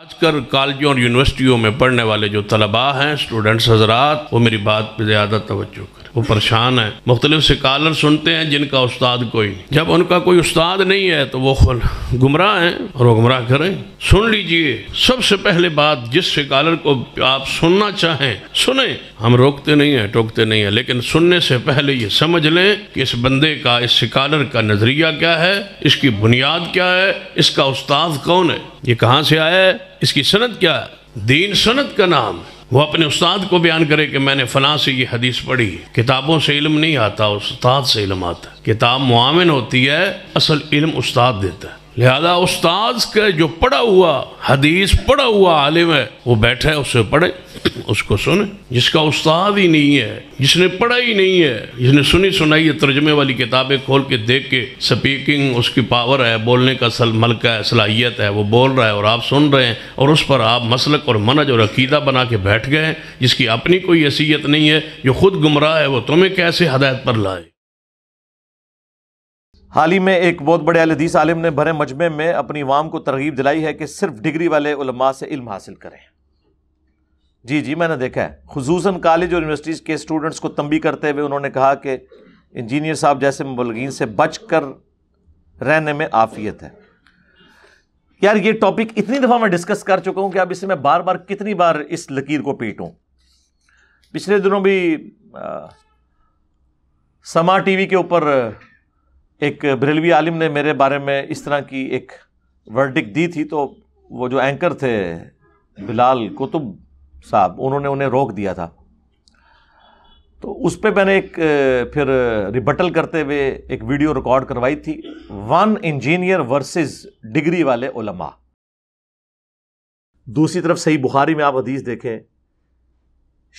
आजकल कॉलेजों और यूनिवर्सिटियों में पढ़ने वाले जो तलबा हैं स्टूडेंट्स हजरात वो मेरी बात पर ज़्यादा तवज्जो करें वो परेशान है मुख्तलिफ शिकालर सुनते हैं जिनका उस्ताद कोई नहीं जब उनका कोई उस्ताद नहीं है तो वो गुमराह हैं और वो गुमराह करें सुन लीजिए सबसे पहले बात जिस शिकालर को आप सुनना चाहें सुने हम रोकते नहीं हैं टोकते नहीं हैं लेकिन सुनने से पहले ये समझ लें कि इस बंदे का इस शिकालर का नज़रिया क्या है इसकी बुनियाद क्या है इसका उस्ताद कौन है ये कहाँ से आया है इसकी सनत क्या दीन सनत का नाम वो अपने उस्ताद को बयान करे कि मैंने फलां से ये हदीस पढ़ी किताबों से इल्म नहीं आता उस्ताद से इल्म आता किताब मुआमिन होती है असल इल्म उस्ताद देता है लिहाजा उस्ताज का जो पढ़ा हुआ हदीस पढ़ा हुआ आलिम है वो बैठा है उससे पढ़े उसको सुने जिसका उस्ताद ही नहीं है जिसने पढ़ा ही नहीं है जिसने सुनी सुनाई है तर्जमे वाली किताबें खोल के देख के स्पीकिंग उसकी पावर है बोलने का सल मलका है सलाहियत है वो बोल रहा है और आप सुन रहे हैं और उस पर आप मसलक और मनज और अकीदा बना के बैठ गए जिसकी अपनी कोई हैसीयत नहीं है जो खुद गुमराह है वो तुम्हें कैसे हदायत पर लाए हाल ही में एक बहुत बड़े अलदीस आलिम ने भरे मजमे में अपनी वाम को तरगीब दिलाई है कि सिर्फ डिग्री वाले उलमा से इल्म हासिल करें जी जी मैंने देखा है खसूस कॉलेज और यूनिवर्सिटीज़ के स्टूडेंट्स को तंबी करते हुए उन्होंने कहा कि इंजीनियर साहब जैसे मुबलगिन से बच कर रहने में आफियत है यार ये टॉपिक इतनी दफ़ा मैं डिस्कस कर चुका हूँ कि अब इसे मैं बार बार कितनी बार इस लकीर को पीटूँ पिछले दिनों भी आ, समा टीवी के ऊपर एक बरेलवी आलिम ने मेरे बारे में इस तरह की एक वर्डिक दी थी तो वो जो एंकर थे बिलाल कुतुब साहब उन्होंने उन्हें रोक दिया था तो उस पर मैंने एक फिर रिबटल करते हुए एक वीडियो रिकॉर्ड करवाई थी वन इंजीनियर वर्सेस डिग्री वाले उलमा दूसरी तरफ सही बुखारी में आप हदीस देखें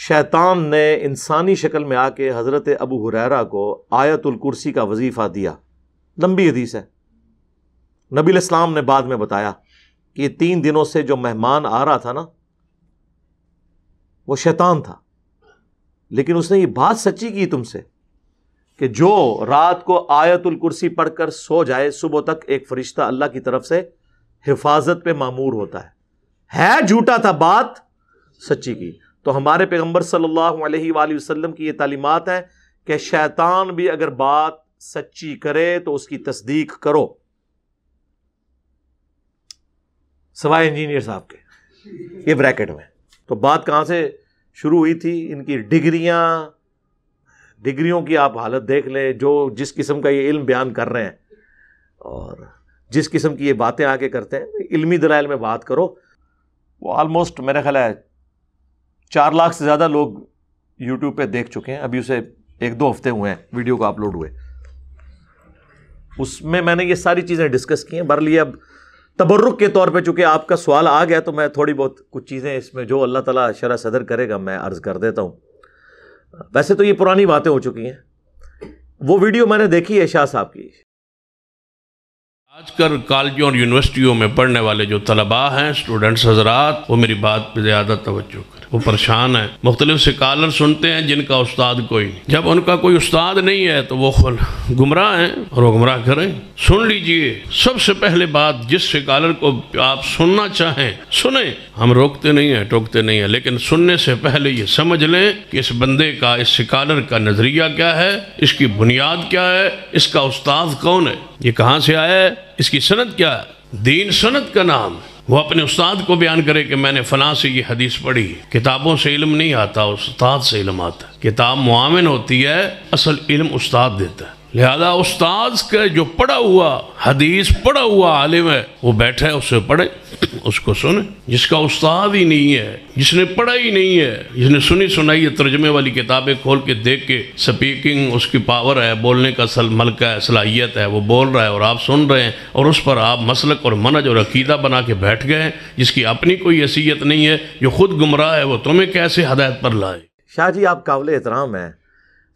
शैतान ने इंसानी शक्ल में आके हज़रत अबू हुरैरा को आयतुल कुर्सी का वजीफ़ा दिया लंबी हदीस है नबी इस्लाम ने बाद में बताया कि तीन दिनों से जो मेहमान आ रहा था ना वो शैतान था लेकिन उसने ये बात सच्ची की तुमसे कि जो रात को आयतुल कुर्सी पढ़कर सो जाए सुबह तक एक फरिश्ता अल्लाह की तरफ से हिफाजत पे मामूर होता है है झूठा था बात सच्ची की तो हमारे पैगंबर सल्लल्लाहु अलैहि वसल्लम की ये तालीमत है कि शैतान भी अगर बात सच्ची करे तो उसकी तस्दीक करो सवाए इंजीनियर साहब के ये ब्रैकेट में तो बात कहां से शुरू हुई थी इनकी डिग्रियां डिग्रियों की आप हालत देख लें जो जिस किस्म का ये इल्म बयान कर रहे हैं और जिस किस्म की ये बातें आके करते हैं इल्मी दलाइल में बात करो वो ऑलमोस्ट मेरा ख्याल है चार लाख से ज़्यादा लोग यूट्यूब पे देख चुके हैं अभी उसे एक दो हफ्ते हुए हैं वीडियो को अपलोड हुए उसमें मैंने ये सारी चीज़ें डिस्कस की हैं बहरलिए अब तबर्रुक के तौर पे चूंकि आपका सवाल आ गया तो मैं थोड़ी बहुत कुछ चीज़ें इसमें जो अल्लाह ताला शरा सदर करेगा मैं अर्ज़ कर देता हूँ वैसे तो ये पुरानी बातें हो चुकी हैं वो वीडियो मैंने देखी है शाह साहब की आजकल कॉलेजों और यूनिवर्सिटियों में पढ़ने वाले जो तलबा हैं स्टूडेंट्स हजरात वो मेरी बात पर ज़्यादा तवज्जो करें वो परेशान है मुख्तलिफ सिकालर सुनते हैं जिनका उस्ताद कोई नहीं जब उनका कोई उस्ताद नहीं है तो वो गुमराह हैं और वो गुमराह करें सुन लीजिए सबसे पहले बात जिस शिकालर को आप सुनना चाहें सुने हम रोकते नहीं है टोकते नहीं है लेकिन सुनने से पहले ये समझ लें कि इस बंदे का इस शिकालर का नजरिया क्या है इसकी बुनियाद क्या है इसका उस्ताद कौन है ये कहाँ से आया है इसकी सनत क्या है दीन सनत का नाम है वो अपने उस्ताद को बयान करे कि मैंने फ़लाँ से ये हदीस पढ़ी किताबों से इल्म नहीं आता उस्ताद से इल्म आता किताब मुआमिन होती है असल इल्म उस्ताद देता है लिहाजा उस्ताज का जो पढ़ा हुआ हदीस पढ़ा हुआ आलिम है वो बैठे है उससे पढ़े उसको सुने जिसका उस्ताद ही नहीं है जिसने पढ़ा ही नहीं है जिसने सुनी सुनाई है तर्जमे वाली किताबें खोल के देख के स्पीकिंग उसकी पावर है बोलने का सल मलका है सलाहियत है वो बोल रहा है और आप सुन रहे हैं और उस पर आप मसलक और मनज और अकीदा बना के बैठ गए हैं जिसकी अपनी कोई हैसीत नहीं है जो खुद गुमराह है वो तुम्हें कैसे हदायत पर लाए शाह जी आप काबिल एहतराम हैं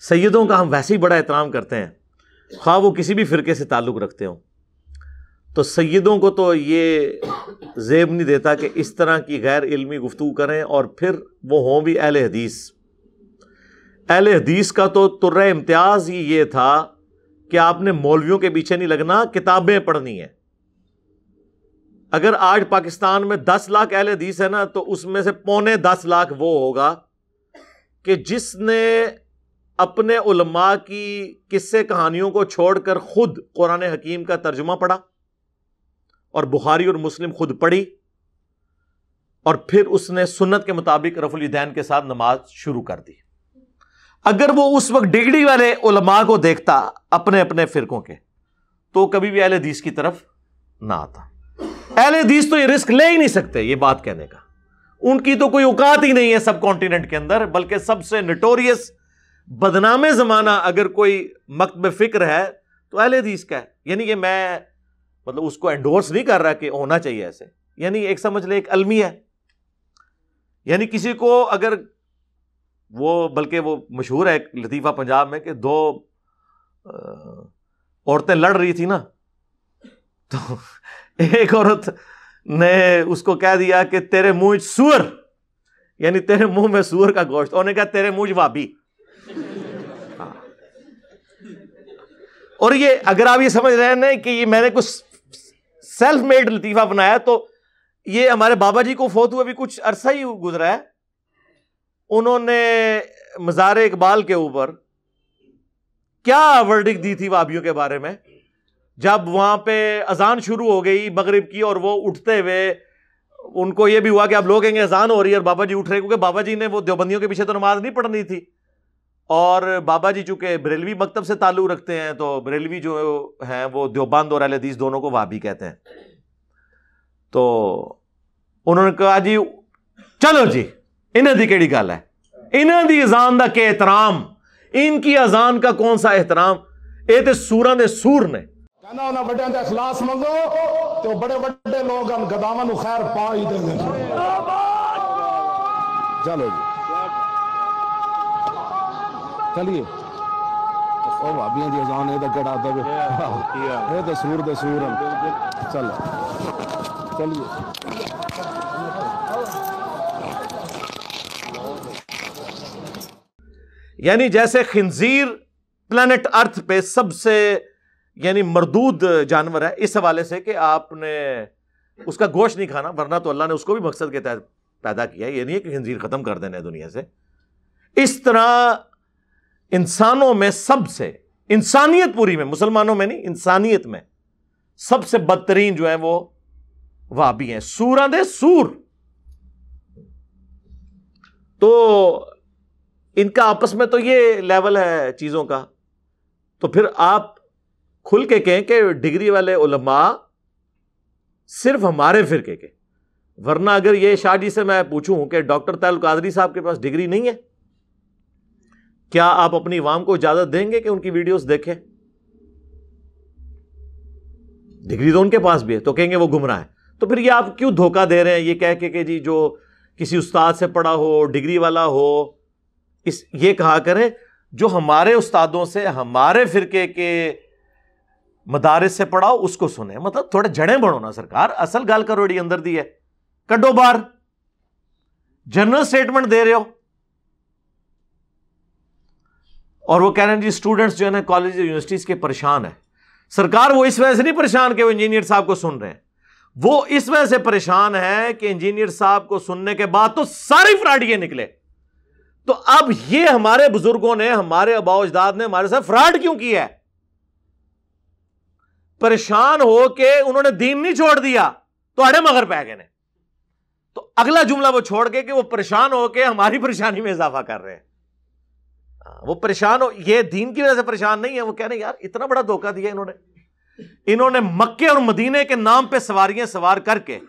सैदों का हम वैसे ही बड़ा एहतराम करते हैं खा वो किसी भी फ़िरके से ताल्लुक़ रखते हों तो सैदों को तो ये जेब नहीं देता कि इस तरह की गैर इलमी गुफ्तु करें और फिर वो हों भी अहल हदीस अहल हदीस का तो तुर्र इम्तियाज़ ही ये था कि आपने मौलवियों के पीछे नहीं लगना किताबें पढ़नी है अगर आज पाकिस्तान में दस लाख अहल हदीस है ना तो उसमें से पौने दस लाख वो होगा कि जिसने अपने उलमा की किस्से कहानियों को छोड़कर खुद कुरान हकीम का तर्जुमा पढ़ा और बुखारी और मुस्लिम खुद पढ़ी और फिर उसने सुन्नत के मुताबिक रफुलदैन के साथ नमाज शुरू कर दी अगर वो उस वक्त डिगड़ी वाले उलमा को देखता अपने अपने फिरकों के तो कभी भी अहल की तरफ ना आता अहल तो ये रिस्क ले ही नहीं सकते ये बात कहने का उनकी तो कोई औकात ही नहीं है सब कॉन्टिनेंट के अंदर बल्कि सबसे नटोरियस बदनाम ज़माना अगर कोई मकत में फ़िक्र है तो अहले हदीस का है यानी कि मैं मतलब उसको एंडोर्स नहीं कर रहा कि होना चाहिए ऐसे यानी एक समझ ले एक अलमी है यानी किसी को अगर वो बल्कि वो मशहूर है लतीफ़ा पंजाब में कि दो औरतें लड़ रही थी ना तो एक औरत ने उसको कह दिया कि तेरे मुंह सुअर यानी तेरे मुंह में सुअर का गोश्त उन्होंने कहा तेरे मुंह वाबी और ये अगर आप ये समझ रहे हैं कि ये मैंने कुछ सेल्फ मेड लतीफ़ा बनाया तो ये हमारे बाबा जी को फोत हुए भी कुछ अरसा ही गुजरा है उन्होंने मज़ार इकबाल के ऊपर क्या वर्डिक दी थी वाबियों के बारे में जब वहां पे अजान शुरू हो गई मगरब की और वो उठते हुए उनको ये भी हुआ कि अब लोग कहेंगे अजान हो रही है और बाबा जी उठ रहे क्योंकि बाबा जी ने वो देवबंदियों के पीछे तो नमाज नहीं पढ़नी थी और बाबा जी चूंकि बरेलवी मकतब से ताल्लुक़ रखते हैं तो बरेलवी जो है वो देवबंद और अलहदीस दोनों को वाबी कहते हैं तो उन्होंने कहा जी चलो जी इन्हें की केड़ी गल है इन्हों की अजान का के एहतराम इनकी अजान का कौन सा एहतराम ये तो सूर ने सुर ने कहना बड़े बड़े लोग चलो चलिए ਉਹ ਭਾਬੀਆਂ ਦੀ ਅਜ਼ਾਨ ਇਹਦਾ ਕਿਹੜਾ ਦਬ ਇਹ ਤਾਂ ਸੂਰ ਦੇ ਸੂਰ ਹਨ ਚਲ ਚਲਿਏ यानी जैसे खिंजीर प्लैनेट अर्थ पे सबसे यानी मरदूद जानवर है इस हवाले से कि आपने उसका गोश्त नहीं खाना वरना तो अल्लाह ने उसको भी मकसद के तहत पैदा किया ये नहीं है कि खिंजीर ख़त्म कर देना है दुनिया से इस तरह इंसानों में सबसे इंसानियत पूरी में मुसलमानों में नहीं इंसानियत में सबसे बदतरीन जो है वो वाबी है सूर दे सूर तो इनका आपस में तो ये लेवल है चीज़ों का तो फिर आप खुल के कहें कि डिग्री वाले उलमा सिर्फ हमारे फिरके के वरना अगर ये शाह जी से मैं पूछूं कि डॉक्टर तैल कादरी साहब के पास डिग्री नहीं है क्या आप अपनी वाम को इजाजत देंगे कि उनकी वीडियोस देखें डिग्री तो उनके पास भी है तो कहेंगे वो घुमरा है तो फिर ये आप क्यों धोखा दे रहे हैं ये कह के कि जी जो किसी उस्ताद से पढ़ा हो डिग्री वाला हो इस ये कहा करें जो हमारे उस्तादों से हमारे फिरके के मदारस से पढ़ाओ उसको सुने मतलब थोड़े जड़े बढ़ो ना सरकार असल गाल करोड़ी अंदर दी है कड्डो बार जनरल स्टेटमेंट दे रहे हो और वो कह रहे हैं जी स्टूडेंट्स जो है ना कॉलेज यूनिवर्सिटीज़ के परेशान है सरकार वो इस वजह से नहीं परेशान कि वो इंजीनियर साहब को सुन रहे हैं वो इस वजह से परेशान है कि इंजीनियर साहब को सुनने के बाद तो सारे फ्राडिये निकले तो अब ये हमारे बुजुर्गों ने हमारे अबाव ने हमारे साथ फ्रॉड क्यों किया है परेशान हो के उन्होंने दीन नहीं छोड़ दिया तो अड़े मगर पै गए तो अगला जुमला वो छोड़ के कि वो परेशान होके हमारी परेशानी में इजाफा कर रहे हैं वो परेशान हो ये दीन की वजह से परेशान नहीं है वो कह रहे यार इतना बड़ा धोखा दिया इन्होंने इन्होंने मक्के और मदीने के नाम पे सवारियां सवार करके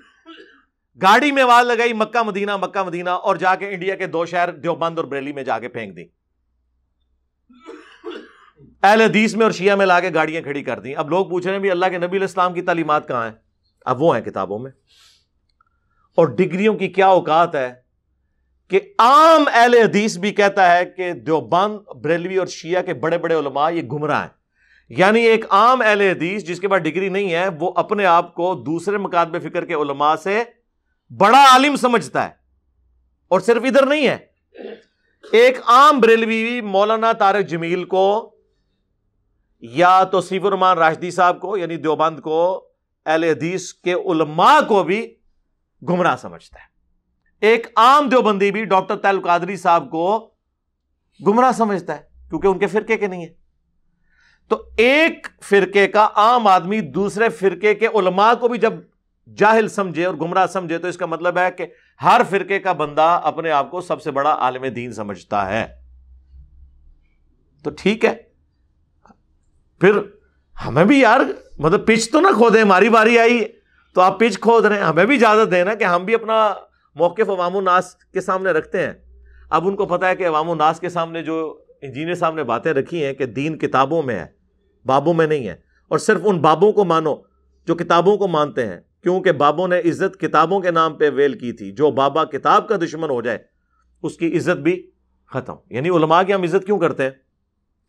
गाड़ी में आवाज लगाई मक्का मदीना मक्का मदीना और जाके इंडिया के दो शहर देवबंद और बरेली में जाके फेंक दी अहल हदीस में और शिया में लाके गाड़ियां खड़ी कर दी अब लोग पूछ रहे हैं भी अल्लाह के नबी इस्लाम की तालीमत कहाँ है अब वो है किताबों में और डिग्रियों की क्या औकात है कि आम अहल हदीस भी कहता है कि देवबंद बरेलवी और शिया के बड़े बड़े उलमा ये गुमराह हैं यानी एक आम अहल हदीस जिसके पास डिग्री नहीं है वो अपने आप को दूसरे मकादमे फिक्र के उलमा से बड़ा आलिम समझता है और सिर्फ इधर नहीं है एक आम बरेलवी मौलाना तारक जमील को या तो सीफुरमान राशदी साहब को यानी देवबंद को अहल हदीस के उलमा को भी गुमराह समझता है एक आम देवबंदी भी डॉक्टर तैल कादरी साहब को गुमराह समझता है क्योंकि उनके फिरके के नहीं है तो एक फिरके का आम आदमी दूसरे फिरके के उलमा को भी जब जाहिल समझे और गुमराह समझे तो इसका मतलब है कि हर फिरके का बंदा अपने आप को सबसे बड़ा आलम दीन समझता है तो ठीक है फिर हमें भी यार मतलब पिच तो ना खोदे हमारी बारी आई तो आप पिच खोद रहे हैं हमें भी इजाजत देना कि हम भी अपना मौक़ अवाम नास के सामने रखते हैं अब उनको पता है कि अवाम नास के सामने जो इंजीनियर साहब ने बातें रखी हैं कि दीन किताबों में है बाबों में नहीं है और सिर्फ उन बाबों को मानो जो किताबों को मानते हैं क्योंकि बाबों ने इज्जत किताबों के नाम पर वेल की थी जो बाबा किताब का दुश्मन हो जाए उसकी इज्जत भी ख़त्म यानी उलमा की हम इज्जत क्यों करते हैं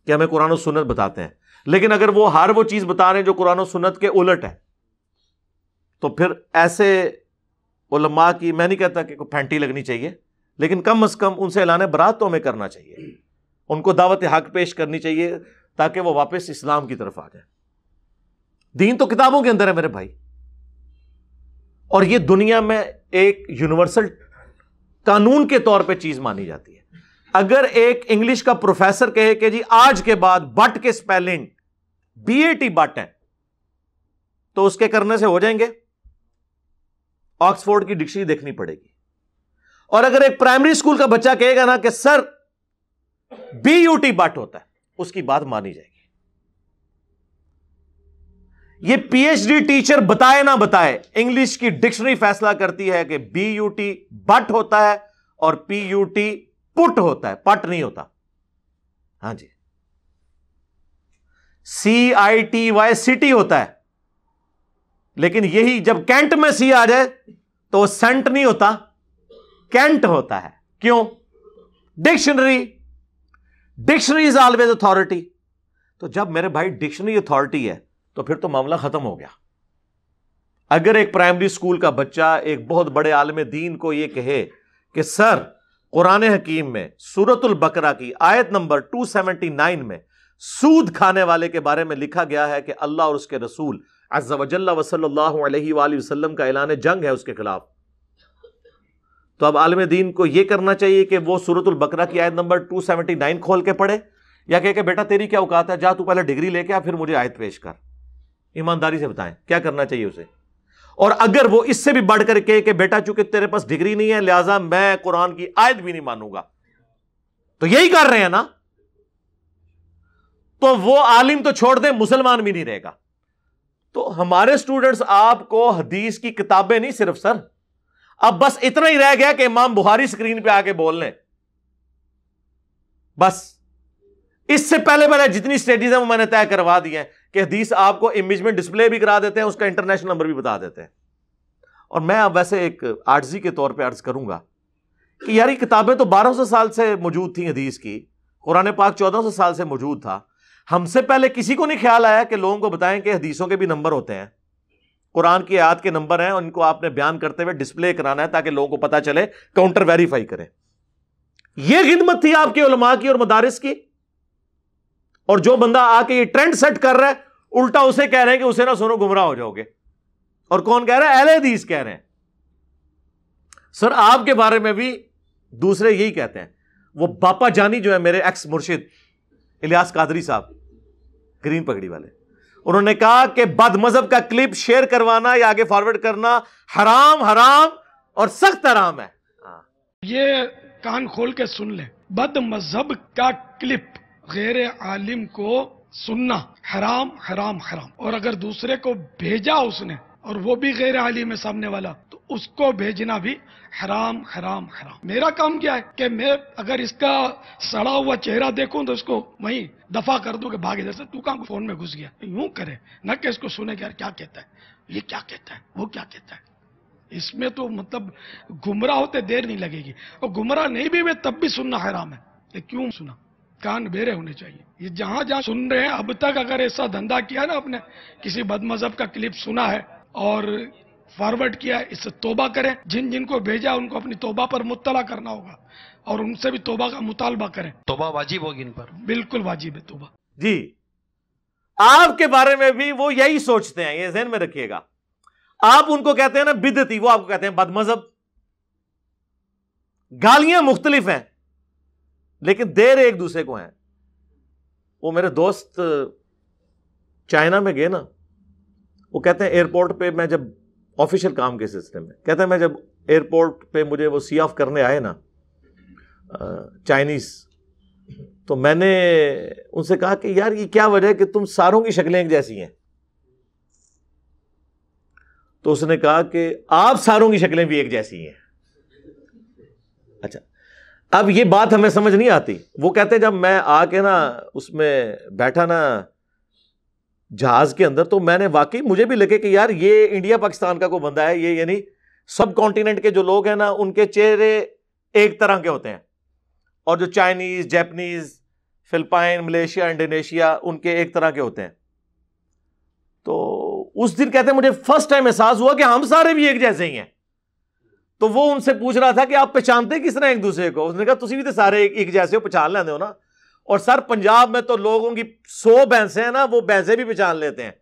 कि हमें कुरान सुनत बताते हैं लेकिन अगर वो हर वो चीज़ बता रहे हैं जो कुरान और के उलट है तो फिर ऐसे उलमा की मैं नहीं कहता कि कोई फैंटी लगनी चाहिए लेकिन कम अज़ कम उनसे ऐलान बरात तो हमें करना चाहिए उनको दावत हक पेश करनी चाहिए ताकि वो वापस इस्लाम की तरफ आ जाए दीन तो किताबों के अंदर है मेरे भाई और ये दुनिया में एक यूनिवर्सल कानून के तौर पे चीज़ मानी जाती है अगर एक इंग्लिश का प्रोफेसर कहे कि जी आज के बाद बट के spelling B A T but है तो उसके करने से हो जाएंगे ऑक्सफोर्ड की डिक्शनरी देखनी पड़ेगी और अगर एक प्राइमरी स्कूल का बच्चा कहेगा ना कि sir B U T but होता है उसकी बात मानी जाएगी ये पीएचडी टीचर बताए ना बताए इंग्लिश की डिक्शनरी फैसला करती है कि बी यू टी बट होता है और पी यू टी पुट होता है पट नहीं होता हां जी C I T Y city होता है लेकिन यही जब कैंट में सी आ जाए तो सेंट नहीं होता कैंट होता है क्यों dictionary dictionary is always authority तो जब मेरे भाई डिक्शनरी अथॉरिटी है तो फिर तो मामला खत्म हो गया अगर एक प्राइमरी स्कूल का बच्चा एक बहुत बड़े आलम दीन को यह कहे कि सर कुरान हकीम में सूरतुल बकरा की आयत नंबर 279 में सूद खाने वाले के बारे में लिखा गया है कि अल्लाह और उसके रसूल अज़ल वसल्ला वसलम का ऐलान जंग है उसके खिलाफ तो अब आलम दीन को यह करना चाहिए कि वह सूरतुल बकरा की आयत नंबर टू सेवेंटी नाइन खोल के पढ़े या कह के बेटा तेरी क्या औकात है जा तू पहले डिग्री लेके आ फिर मुझे आयत पेश कर ईमानदारी से बताएं क्या करना चाहिए उसे और अगर वो इससे भी बढ़ करके कि बेटा चूंकि तेरे पास डिग्री नहीं है लिहाजा मैं कुरान की आयत भी नहीं मानूंगा तो यही कर रहे हैं ना तो वो आलिम तो छोड़ दे मुसलमान भी नहीं रहेगा तो हमारे स्टूडेंट्स आपको हदीस की किताबें नहीं सिर्फ सर अब बस इतना ही रह गया कि इमाम बुहारी स्क्रीन पे आके बोल लें बस इससे पहले मैंने जितनी स्टडीज हैं वो मैंने तय करवा दी है कि हदीस आपको इमेज में डिस्प्ले भी करा देते हैं उसका इंटरनेशनल नंबर भी बता देते हैं और मैं अब वैसे एक आर्जी के तौर पर अर्ज करूंगा कि यार ये किताबें तो 1200 साल से मौजूद थी हदीस की कुरान पाक 1400 साल से मौजूद था हमसे पहले किसी को नहीं ख्याल आया कि लोगों को बताएं कि हदीसों के भी नंबर होते हैं कुरान की आयत के नंबर हैं और इनको आपने बयान करते हुए डिस्प्ले कराना है ताकि लोगों को पता चले काउंटर वेरीफाई करें यह खिदमत थी आपकी उलमा की और मदारस की और जो बंदा आके ये ट्रेंड सेट कर रहा है उल्टा उसे कह रहे हैं कि उसे ना सुनो गुमराह हो जाओगे और कौन कह रहा है अहले हदीस कह रहे हैं सर आपके बारे में भी दूसरे यही कहते हैं वो बापा जानी जो है मेरे एक्स मुर्शिद इलियास कादरी साहब ग्रीन पगड़ी वाले उन्होंने कहा कि बद मजहब का क्लिप शेयर करवाना या आगे फॉरवर्ड करना हराम हराम और सख्त हराम है हाँ। ये कान खोल के सुन ले बद मजहब का क्लिप गैर आलिम को सुनना हराम हराम हराम और अगर दूसरे को भेजा उसने और वो भी गैर आलिम है सामने वाला तो उसको भेजना भी हराम हराम हराम मेरा काम क्या है कि मैं अगर इसका सड़ा हुआ चेहरा देखूं तो इसको वहीं दफा कर दूं कि भाग इधर से तू कहाँ फोन में घुस गया यूं करे न कि इसको सुने कि यार क्या कहता है ये क्या कहता है वो क्या कहता है इसमें तो मतलब गुमराह होते देर नहीं लगेगी और गुमराह नहीं भी हुए तब भी सुनना हैराम है ये क्यों सुना कान बेरे होने चाहिए ये जहां जहां सुन रहे हैं अब तक अगर ऐसा धंधा किया ना आपने किसी बदमजहब का क्लिप सुना है और फॉरवर्ड किया है इससे तोबा करें जिन जिन को भेजा उनको अपनी तोबा पर मुतला करना होगा और उनसे भी तोबा का मुतालबा करें तोबा वाजिब होगी इन पर बिल्कुल वाजिब है तोबा जी आपके बारे में भी वो यही सोचते हैं ये जहन में रखिएगा आप उनको कहते हैं ना बिदती वो आपको कहते हैं बदमजहब गालियां मुख्तलिफ हैं लेकिन देर एक दूसरे को हैं वो मेरे दोस्त चाइना में गए ना वो कहते हैं एयरपोर्ट पे मैं जब ऑफिशियल काम के सिस्टम में कहते हैं मैं जब एयरपोर्ट पे मुझे वो सी ऑफ करने आए ना चाइनीज़ तो मैंने उनसे कहा कि यार ये क्या वजह है कि तुम सारों की शक्लें एक जैसी हैं तो उसने कहा कि आप सारों की शक्लें भी एक जैसी हैं अच्छा अब ये बात हमें समझ नहीं आती वो कहते हैं जब मैं आके ना उसमें बैठा ना जहाज के अंदर तो मैंने वाकई मुझे भी लगे कि यार ये इंडिया पाकिस्तान का कोई बंदा है ये यानी सब कॉन्टिनेंट के जो लोग हैं ना उनके चेहरे एक तरह के होते हैं और जो Chinese Japanese Philippine Malaysia Indonesia उनके एक तरह के होते हैं तो उस दिन कहते हैं मुझे फर्स्ट टाइम एहसास हुआ कि हम सारे भी एक जैसे ही हैं तो वो उनसे पूछ रहा था कि आप पहचानते किस तरह एक दूसरे को उसने कहा तुम भी तो सारे एक, एक जैसे हो पहचान लेते हो ना और सर पंजाब में तो लोगों की सौ भैंसें हैं ना वो भैंसें भी पहचान लेते हैं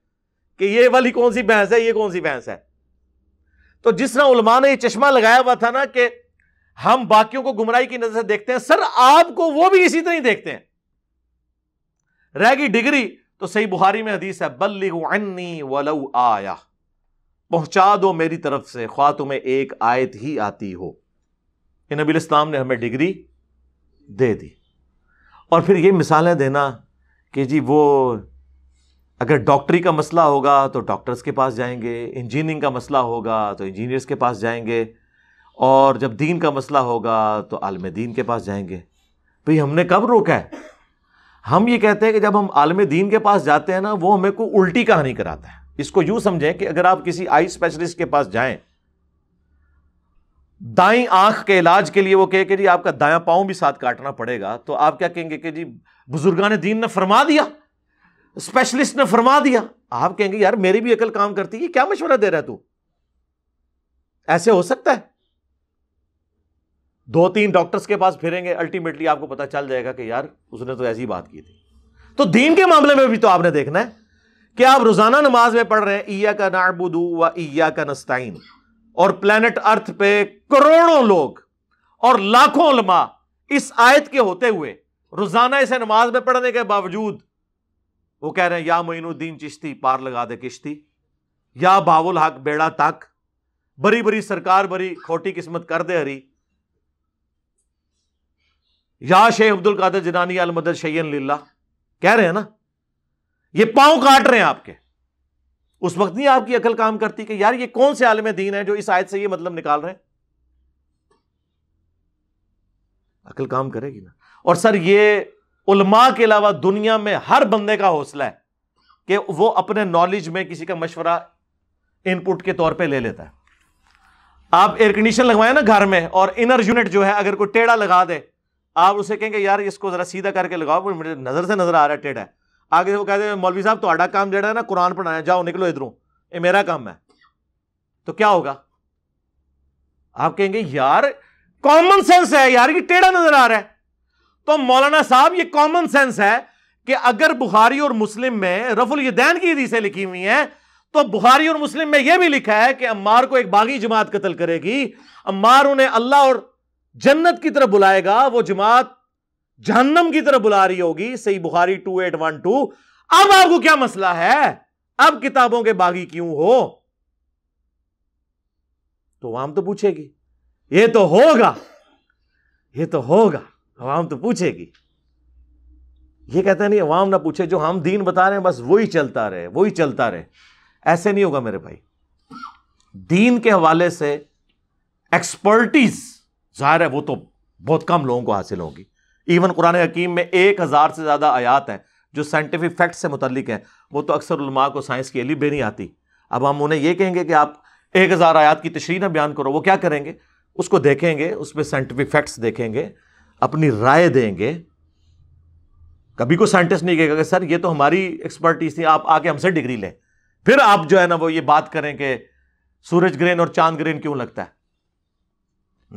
कि ये वाली कौन सी भैंस है ये कौन सी भैंस है तो जिस तरह उलमा ने ये चश्मा लगाया हुआ था ना कि हम बाकियों को गुमराई की नजर से देखते हैं सर आपको वो भी इसी तरह ही देखते हैं रह गई डिग्री तो सही बुहारी में हदीस है बल्ली वलऊ आया पहुंचा दो मेरी तरफ से ख्वा तुम्हें एक आयत ही आती हो नबी इस्लाम ने हमें डिग्री दे दी और फिर ये मिसालें देना कि जी वो अगर डॉक्टरी का मसला होगा तो डॉक्टर्स के पास जाएंगे इंजीनियरिंग का मसला होगा तो इंजीनियर्स के पास जाएंगे और जब दीन का मसला होगा तो आलम दीन के पास जाएंगे भाई हमने कब रोका है हम ये कहते हैं कि जब हम आलम दीन के पास जाते हैं ना वो हमें को उल्टी कहानी कराता है इसको यूँ समझें कि अगर आप किसी आई स्पेशलिस्ट के पास जाएं दाई आंख के इलाज के लिए वो कहे कि जी आपका दाया पाँव भी साथ काटना पड़ेगा तो आप क्या कहेंगे कि जी बुजुर्गान ने दीन ने फरमा दिया स्पेशलिस्ट ने फरमा दिया आप कहेंगे यार मेरी भी अकल काम करती है क्या मशवरा दे रहा है तू ऐसे हो सकता है दो तीन डॉक्टर्स के पास फिरेंगे अल्टीमेटली आपको पता चल जाएगा कि यार उसने तो ऐसी बात की थी तो दीन के मामले में भी तो आपने देखना है कि आप रोजाना नमाज में पढ़ रहे हैं ईया का नाबुदू व ईया का नस्ताइन और प्लेनेट अर्थ पे करोड़ों लोग और लाखों लमा इस आयत के होते हुए रोजाना इसे नमाज में पढ़ने के बावजूद वो कह रहे हैं या मोइनुद्दीन चिश्ती पार लगा दे किश्ती या बावुल हक बेड़ा तक बरी बरी सरकार बरी खोटी किस्मत कर दे हरी या शेख अब्दुल कादर जिनानी अलमदद शैन लीला कह रहे हैं ना ये पांव काट रहे हैं आपके उस वक्त नहीं आपकी अकल काम करती कि यार ये कौन से आलम दीन है जो इस आयत से ये मतलब निकाल रहे हैं अकल काम करेगी ना और सर ये उलमा के अलावा दुनिया में हर बंदे का हौसला है कि वो अपने नॉलेज में किसी का मशवरा इनपुट के तौर पे ले लेता है आप एयर कंडीशन लगवाए ना घर में और इनर यूनिट जो है अगर कोई टेढ़ा लगा दे आप उसे कहेंगे यार इसको जरा सीधा करके लगाओ मुझे नजर से नजर आ रहा है टेढ़ा आगे वो कहते हैं मौलवी साहब थोड़ा काम जो है ना कुरान पढ़ाया जाओ निकलो इधरों ये मेरा काम है तो क्या होगा आप कहेंगे यार कॉमन सेंस है यार ये टेढ़ा नजर आ रहा है तो मौलाना साहब ये कॉमन सेंस है कि अगर बुखारी और मुस्लिम में रफुल यदैन की हदीसें लिखी हुई हैं तो बुखारी और मुस्लिम में यह भी लिखा है कि अम्मार को एक बागी जमात कत्ल करेगी अम्मार उन्हें अल्लाह और जन्नत की तरफ बुलाएगा वो जमात जहन्नम की तरफ बुला रही होगी सही Bukhari two eight one two अब आपको क्या मसला है अब किताबों के बागी क्यों हो तो वाम तो पूछेगी ये तो होगा ये तो होगा आवाम तो पूछेगी ये कहता नहीं अवाम ना पूछे जो हम दीन बता रहे हैं बस वही चलता रहे वही चलता रहे ऐसे नहीं होगा मेरे भाई दीन के हवाले से एक्सपर्टीज जाहिर है वो तो बहुत कम लोगों को हासिल होगी इवन कुरान हकीम में एक हज़ार से ज़्यादा आयात हैं जो साइंटिफिक फैक्ट से मुतलिक हैं वो तो अक्सर उलमा को साइंस की अलीबे बेनी आती अब हम उन्हें यह कहेंगे कि आप एक हज़ार आयात की तशरी ना बयान करो वो क्या करेंगे उसको देखेंगे उसमें साइंटिफिक फैक्ट्स देखेंगे अपनी राय देंगे कभी कोई साइंटिस्ट नहीं कहेगा कि सर ये तो हमारी एक्सपर्टीज थी आप आके हमसे डिग्री लें फिर आप जो है ना वो ये बात करें कि सूरज ग्रेन और चांद ग्रेन क्यों लगता है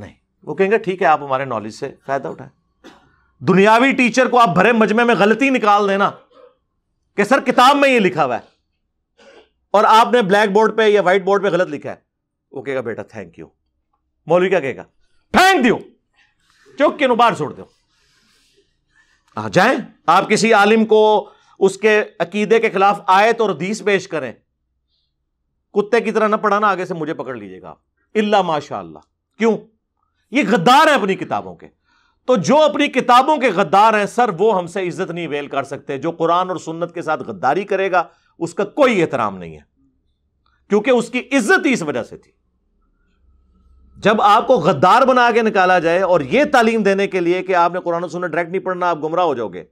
नहीं वो कहेंगे ठीक है आप हमारे नॉलेज से फ़ायदा उठाएं दुनियावी टीचर को आप भरे मजमे में गलती निकाल देना कि सर किताब में ये लिखा हुआ है और आपने ब्लैक बोर्ड पे या व्हाइट बोर्ड पे गलत लिखा है वो कहेगा बेटा थैंक यू मौलवी क्या कहेगा फेंक दियो चौक के नुबार छोड़ दो आ जाए आप किसी आलिम को उसके अकीदे के खिलाफ आयत और दीस पेश करें कुत्ते की तरह ना पढ़ाना आगे से मुझे पकड़ लीजिएगा आप इला माशाला क्यों ये गद्दार है अपनी किताबों के तो जो अपनी किताबों के गद्दार हैं सर वो हमसे इज्जत नहीं वेल कर सकते जो कुरान और सुन्नत के साथ गद्दारी करेगा उसका कोई एहतराम नहीं है क्योंकि उसकी इज्जत ही इस वजह से थी जब आपको गद्दार बना के निकाला जाए और यह तालीम देने के लिए कि आपने कुरान और सुन्नत डायरेक्ट नहीं पढ़ना आप गुमराह हो जाओगे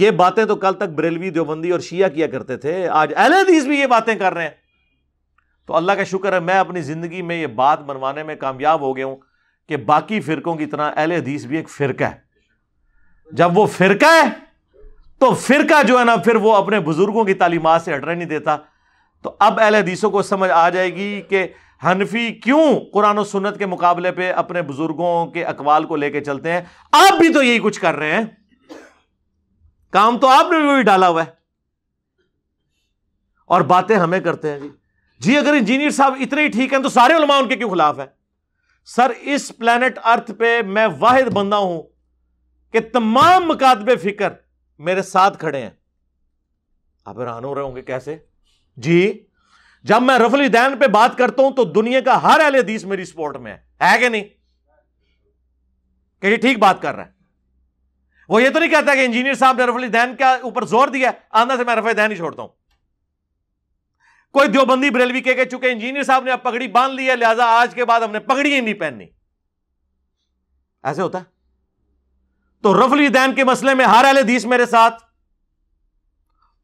ये बातें तो कल तक बरेलवी देवबंदी और शिया किया करते थे आज अहलदीज भी ये बातें कर रहे हैं तो अल्लाह का शुक्र है मैं अपनी जिंदगी में ये बात बनवाने में कामयाब हो गया हूं कि बाकी फ़िरकों की तरह अहल हदीस भी एक फ़िरका है जब वो फ़िरका है तो फ़िरका जो है ना फिर वो अपने बुज़ुर्गों की तालीमत से हटने नहीं देता तो अब अहले हदीसों को समझ आ जाएगी कि हनफी क्यों कुरान और सुन्नत के मुकाबले पे अपने बुज़ुर्गों के अकवाल को लेके चलते हैं आप भी तो यही कुछ कर रहे हैं काम तो आपने भी डाला हुआ है और बातें हमें करते हैं जी जी अगर इंजीनियर साहब इतने ही ठीक हैं तो सारे उलमा उनके क्यों खिलाफ है सर इस प्लेनेट अर्थ पे मैं वाहिद बंदा हूं कि तमाम मुकादबे फिक्र मेरे साथ खड़े हैं आप हैरान हो रहे होंगे कैसे जी जब मैं रफली दैन पे बात करता हूं तो दुनिया का हर अहल हदीस मेरी सपोर्ट में है है कि नहीं कही ठीक बात कर रहा है वो ये तो नहीं कहता कि इंजीनियर साहब ने रफली दैन के ऊपर जोर दिया आंदा से मैं रफली दैन ही छोड़ता हूं कोई देवबंदी बरेलवी के, चुके इंजीनियर साहब ने अब पगड़ी बांध ली है लिहाजा आज के बाद हमने पगड़ी ही नहीं पहननी ऐसे होता है तो रफली दैन के मसले में हार अहदीस मेरे साथ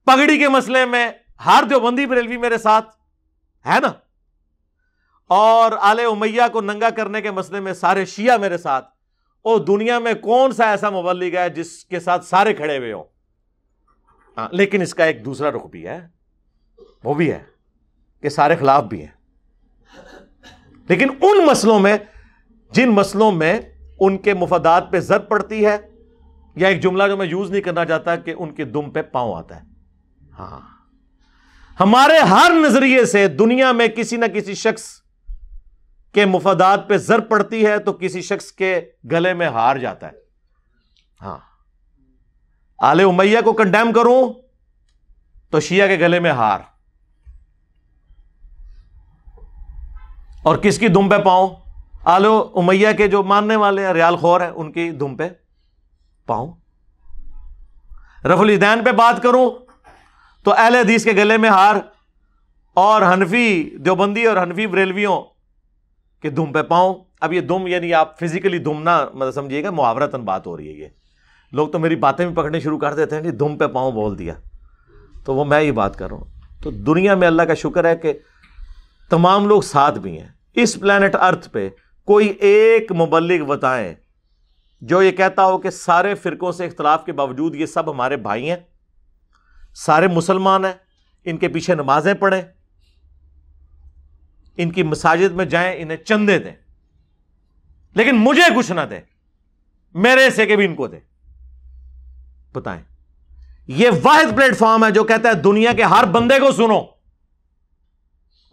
पगड़ी के मसले में हार देवबंदी बरेलवी मेरे साथ है ना और आले उमैया को नंगा करने के मसले में सारे शिया मेरे साथ और दुनिया में कौन सा ऐसा मुबलिक है जिसके साथ सारे खड़े हुए हो हाँ, लेकिन इसका एक दूसरा रुख भी है वो भी है के सारे खिलाफ भी हैं लेकिन उन मसलों में जिन मसलों में उनके मुफादात पे जद पड़ती है या एक जुमला जो मैं यूज नहीं करना चाहता कि उनके दुम पे पांव आता है हाँ हमारे हर नजरिए से दुनिया में किसी ना किसी शख्स के मुफादात पे जर पड़ती है तो किसी शख्स के गले में हार जाता है हाँ आले उमैया को कंडेम करूं तो शिया के गले में हार और किसकी दुम पे पाओ आलो उमैया के जो मानने वाले हैं रियाल खोर है उनकी दुम पे पाओ रफुल दैन पे बात करूं तो अहल हदीस के गले में हार और हनफी देवबंदी और हनफी बरेलवियों के दुम पे पाओ अब ये दुम यानी आप फिजिकली दुम ना मतलब समझिएगा मुहावरतन बात हो रही है ये लोग तो मेरी बातें भी पकड़ने शुरू कर देते हैं कि दुम पे पाओ बोल दिया तो वो मैं ये बात कर रहा हूँ तो दुनिया में अल्लाह का शुक्र है कि तमाम लोग साथ भी हैं इस प्लानट अर्थ पे कोई एक मुबलिक बताएं जो ये कहता हो कि सारे फ़िरकों से इख्तलाफ के बावजूद ये सब हमारे भाई हैं सारे मुसलमान हैं इनके पीछे नमाजें पढ़ें इनकी मसाजिद में जाएं इन्हें चंदे दें लेकिन मुझे कुछ ना दें मेरे हिस्से के भी इनको दें बताएं ये वाहिद प्लेटफॉर्म है जो कहता है दुनिया के हर बंदे को सुनो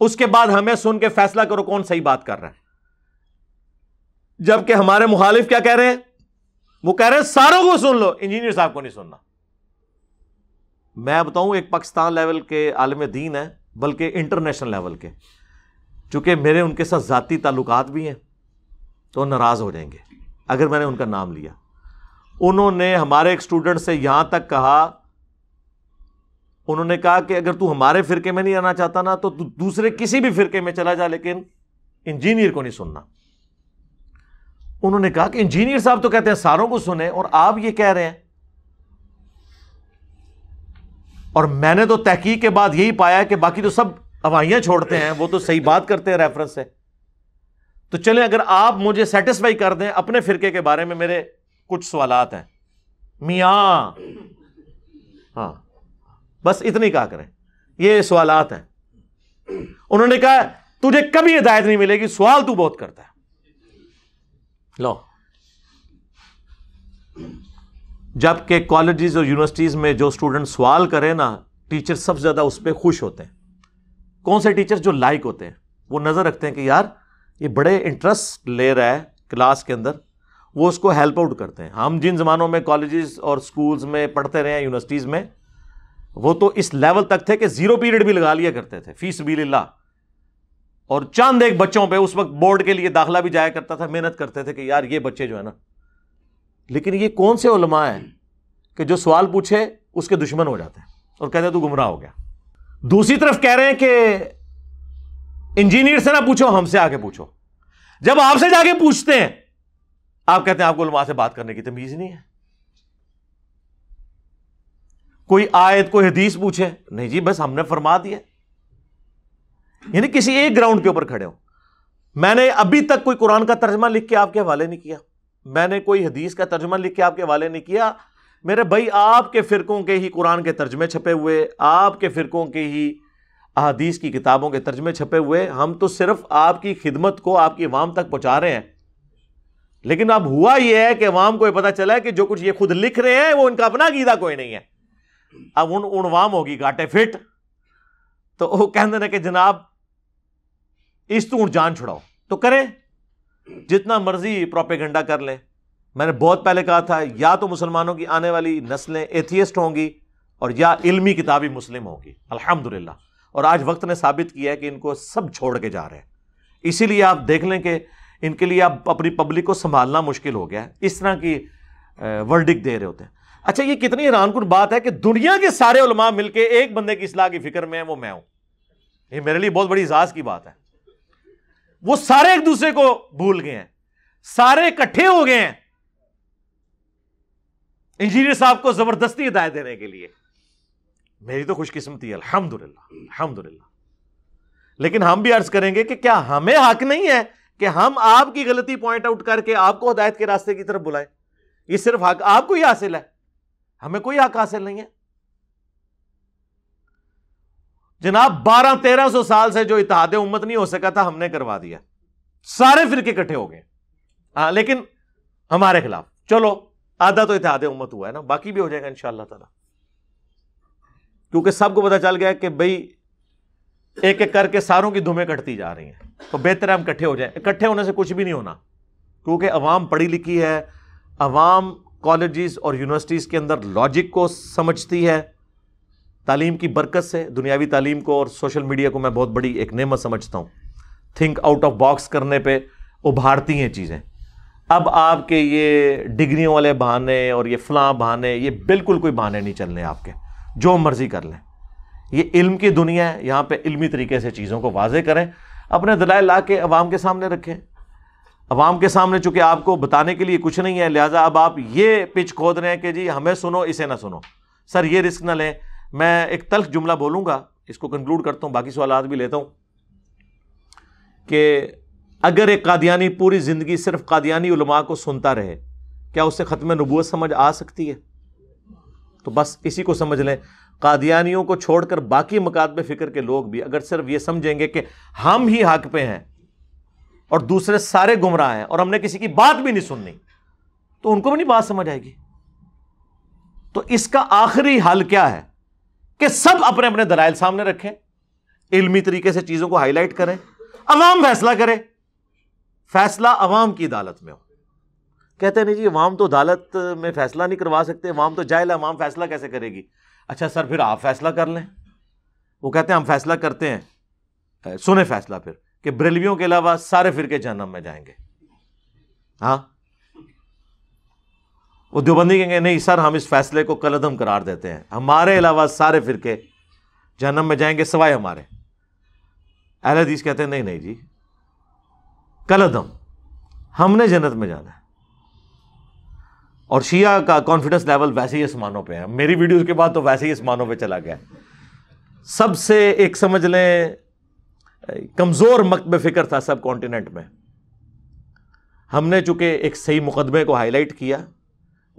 उसके बाद हमें सुन के फैसला करो कौन सही बात कर रहा है जबकि हमारे मुखालिफ क्या कह रहे हैं वो कह रहे हैं सारों को सुन लो इंजीनियर साहब को नहीं सुनना मैं बताऊं एक पाकिस्तान लेवल के आलम दीन है बल्कि इंटरनेशनल लेवल के चूंकि मेरे उनके साथ जाति ताल्लुक भी हैं तो नाराज़ हो जाएंगे अगर मैंने उनका नाम लिया उन्होंने हमारे एक स्टूडेंट से यहां तक कहा उन्होंने कहा कि अगर तू हमारे फिरके में नहीं आना चाहता ना तो तू दूसरे किसी भी फिरके में चला जा लेकिन इंजीनियर को नहीं सुनना उन्होंने कहा कि इंजीनियर साहब तो कहते हैं सारों को सुने और आप ये कह रहे हैं और मैंने तो तहकीक के बाद यही पाया कि बाकी तो सब हवाइयां छोड़ते हैं वो तो सही बात करते हैं रेफरेंस से तो चले अगर आप मुझे सेटिस्फाई कर दें अपने फिरके के बारे में मेरे कुछ सवालत हैं मियाँ हाँ बस इतनी कहा करें ये सवाल हैं उन्होंने कहा तुझे कभी हिदायत नहीं मिलेगी सवाल तू बहुत करता है लो जबकि कॉलेजेस और यूनिवर्सिटीज में जो स्टूडेंट सवाल करें ना टीचर सबसे ज़्यादा उस पर खुश होते हैं कौन से टीचर जो लाइक होते हैं वो नज़र रखते हैं कि यार ये बड़े इंटरेस्ट ले रहा है क्लास के अंदर वो उसको हेल्प आउट करते हैं हम जिन ज़मानों में कॉलेजेस और स्कूल्स में पढ़ते रहे हैं यूनिवर्सिटीज़ में वो तो इस लेवल तक थे कि जीरो पीरियड भी लगा लिया करते थे फीस बिल्ला और चांद एक बच्चों पे उस वक्त बोर्ड के लिए दाखला भी जाया करता था मेहनत करते थे कि यार ये बच्चे जो है ना लेकिन ये कौन से उलमा हैं कि जो सवाल पूछे उसके दुश्मन हो जाते हैं और कहते हैं तू गुमराह हो गया दूसरी तरफ कह रहे हैं कि इंजीनियर से ना पूछो हमसे आके पूछो जब आपसे जाके पूछते हैं आप कहते हैं आपको उलमा से बात करने की तमीज नहीं है कोई आयत कोई हदीस पूछे नहीं जी बस हमने फरमा दिया यानी किसी एक ग्राउंड के ऊपर खड़े हो मैंने अभी तक कोई कुरान का तर्जमा लिख के आपके हवाले नहीं किया मैंने कोई हदीस का तर्जमा लिख के आपके हवाले नहीं किया मेरे भाई आपके फ़िरकों के ही कुरान के तर्जमे छपे हुए आपके फ़िरकों के ही अदीस की किताबों के तर्जमे छपे हुए हम तो सिर्फ आपकी खिदमत को आपकी वाम तक पहुँचा रहे हैं लेकिन अब हुआ यह है कि वाम को ये पता चला है कि जो कुछ ये खुद लिख रहे हैं वो इनका अपना गीदा कोई नहीं है अब उन ਉਣਵਾਮ ਹੋ ਗਈ ਘਾਟੇ तो वह कहते ने कि जनाब इस तू जान छुड़ाओ तो करें जितना मर्जी प्रोपेगेंडा कर लें मैंने बहुत पहले कहा था या तो मुसलमानों की आने वाली नस्लें एथियस्ट होंगी और या इल्मी किताबी मुस्लिम होगी अल्हम्दुलिल्लाह और आज वक्त ने साबित किया है कि इनको सब छोड़ के जा रहे हैं इसीलिए आप देख लें कि इनके लिए आप अपनी पब्लिक को संभालना मुश्किल हो गया है इस तरह की वर्डिक दे रहे होते हैं अच्छा ये कितनी हैरानकुन बात है कि दुनिया के सारे उलमा मिलके एक बंदे की इसलाह की फिक्र में है वो मैं हूं ये मेरे लिए बहुत बड़ी इजाज की बात है वो सारे एक दूसरे को भूल गए हैं सारे इकट्ठे हो गए हैं इंजीनियर साहब को जबरदस्ती हिदायत देने के लिए मेरी तो खुशकिस्मती है अल्हम्दुलिल्लाह अल्हम्दुलिल्लाह लेकिन हम भी अर्ज करेंगे कि क्या हमें हक नहीं है कि हम आपकी गलती पॉइंट आउट करके आपको हिदायत के रास्ते की तरफ बुलाएं ये सिर्फ हक आपको ही हासिल है हमें कोई हक हासिल नहीं है जनाब बारह तेरह सौ साल से जो इतिहाद उम्मत नहीं हो सका था हमने करवा दिया सारे फिरके इकट्ठे हो गए हाँ लेकिन हमारे खिलाफ चलो आधा तो इतिहाद उम्मत हुआ है ना बाकी भी हो जाएगा इंशाला तला क्योंकि सबको पता चल गया कि भाई एक एक करके सारों की धुमें कटती जा रही हैं तो बेहतर हम इकट्ठे हो जाए इकट्ठे होने से कुछ भी नहीं होना क्योंकि अवाम पढ़ी लिखी है अवाम कॉलेजेस और यूनिवर्सिटीज़ के अंदर लॉजिक को समझती है तालीम की बरकत से दुनियावी तालीम को और सोशल मीडिया को मैं बहुत बड़ी एक नेमत समझता हूँ थिंक आउट ऑफ बॉक्स करने पे उभारती हैं चीज़ें अब आपके ये डिग्रियों वाले बहाने और ये फलां बहाने ये बिल्कुल कोई बहाने नहीं चलने आपके जो मर्ज़ी कर लें ये इल्म की दुनिया है यहाँ पे इल्मी तरीके से चीज़ों को वाजे करें अपने दलाए ला के अवाम के सामने रखें अवाम के सामने चूंकि आपको बताने के लिए कुछ नहीं है लिहाजा अब आप ये पिच खोद रहे हैं कि जी हमें सुनो इसे ना सुनो सर ये रिस्क ना लें मैं एक तल्ख जुमला बोलूंगा इसको कंक्लूड करता हूँ बाकी सवाल भी लेता हूँ कि अगर एक कादियानी पूरी ज़िंदगी सिर्फ कादियानी उलमा को सुनता रहे क्या उससे ख़त्म नबूत समझ आ सकती है तो बस इसी को समझ लें कादियानियों को छोड़कर बाकी मकाद में फ़िक्र के लोग भी अगर सिर्फ ये समझेंगे कि हम ही हक पे हैं और दूसरे सारे गुमराह हैं और हमने किसी की बात भी नहीं सुननी तो उनको भी नहीं बात समझ आएगी तो इसका आखिरी हल क्या है कि सब अपने अपने दलाइल सामने रखें इलमी तरीके से चीजों को हाईलाइट करें अवाम फैसला करें फैसला अवाम की अदालत में हो कहते नहीं जी अवाम तो अदालत में फैसला नहीं करवा सकते अवाम तो जाहिल अवाम फैसला कैसे करेगी अच्छा सर फिर आप फैसला कर लें वो कहते हैं हम फैसला करते हैं सुने फैसला फिर कि बरेलवियों के अलावा सारे फिर के जहनम में जाएंगे हाँ वो कहेंगे नहीं सर हम इस फैसले को कलदम करार देते हैं हमारे अलावा सारे फिर के जहनम में जाएंगे सवाए हमारे अहल हदीस कहते हैं नहीं नहीं जी कलदम हमने जन्नत में जाना है और शिया का कॉन्फिडेंस लेवल वैसे ही आसमानों पर है मेरी वीडियो के बाद तो वैसे ही आसमानों पर चला गया सबसे एक समझ लें कमज़ोर मकब फ़िक्र था सब कॉन्टिनेंट में हमने चूंकि एक सही मुकदमे को हाईलाइट किया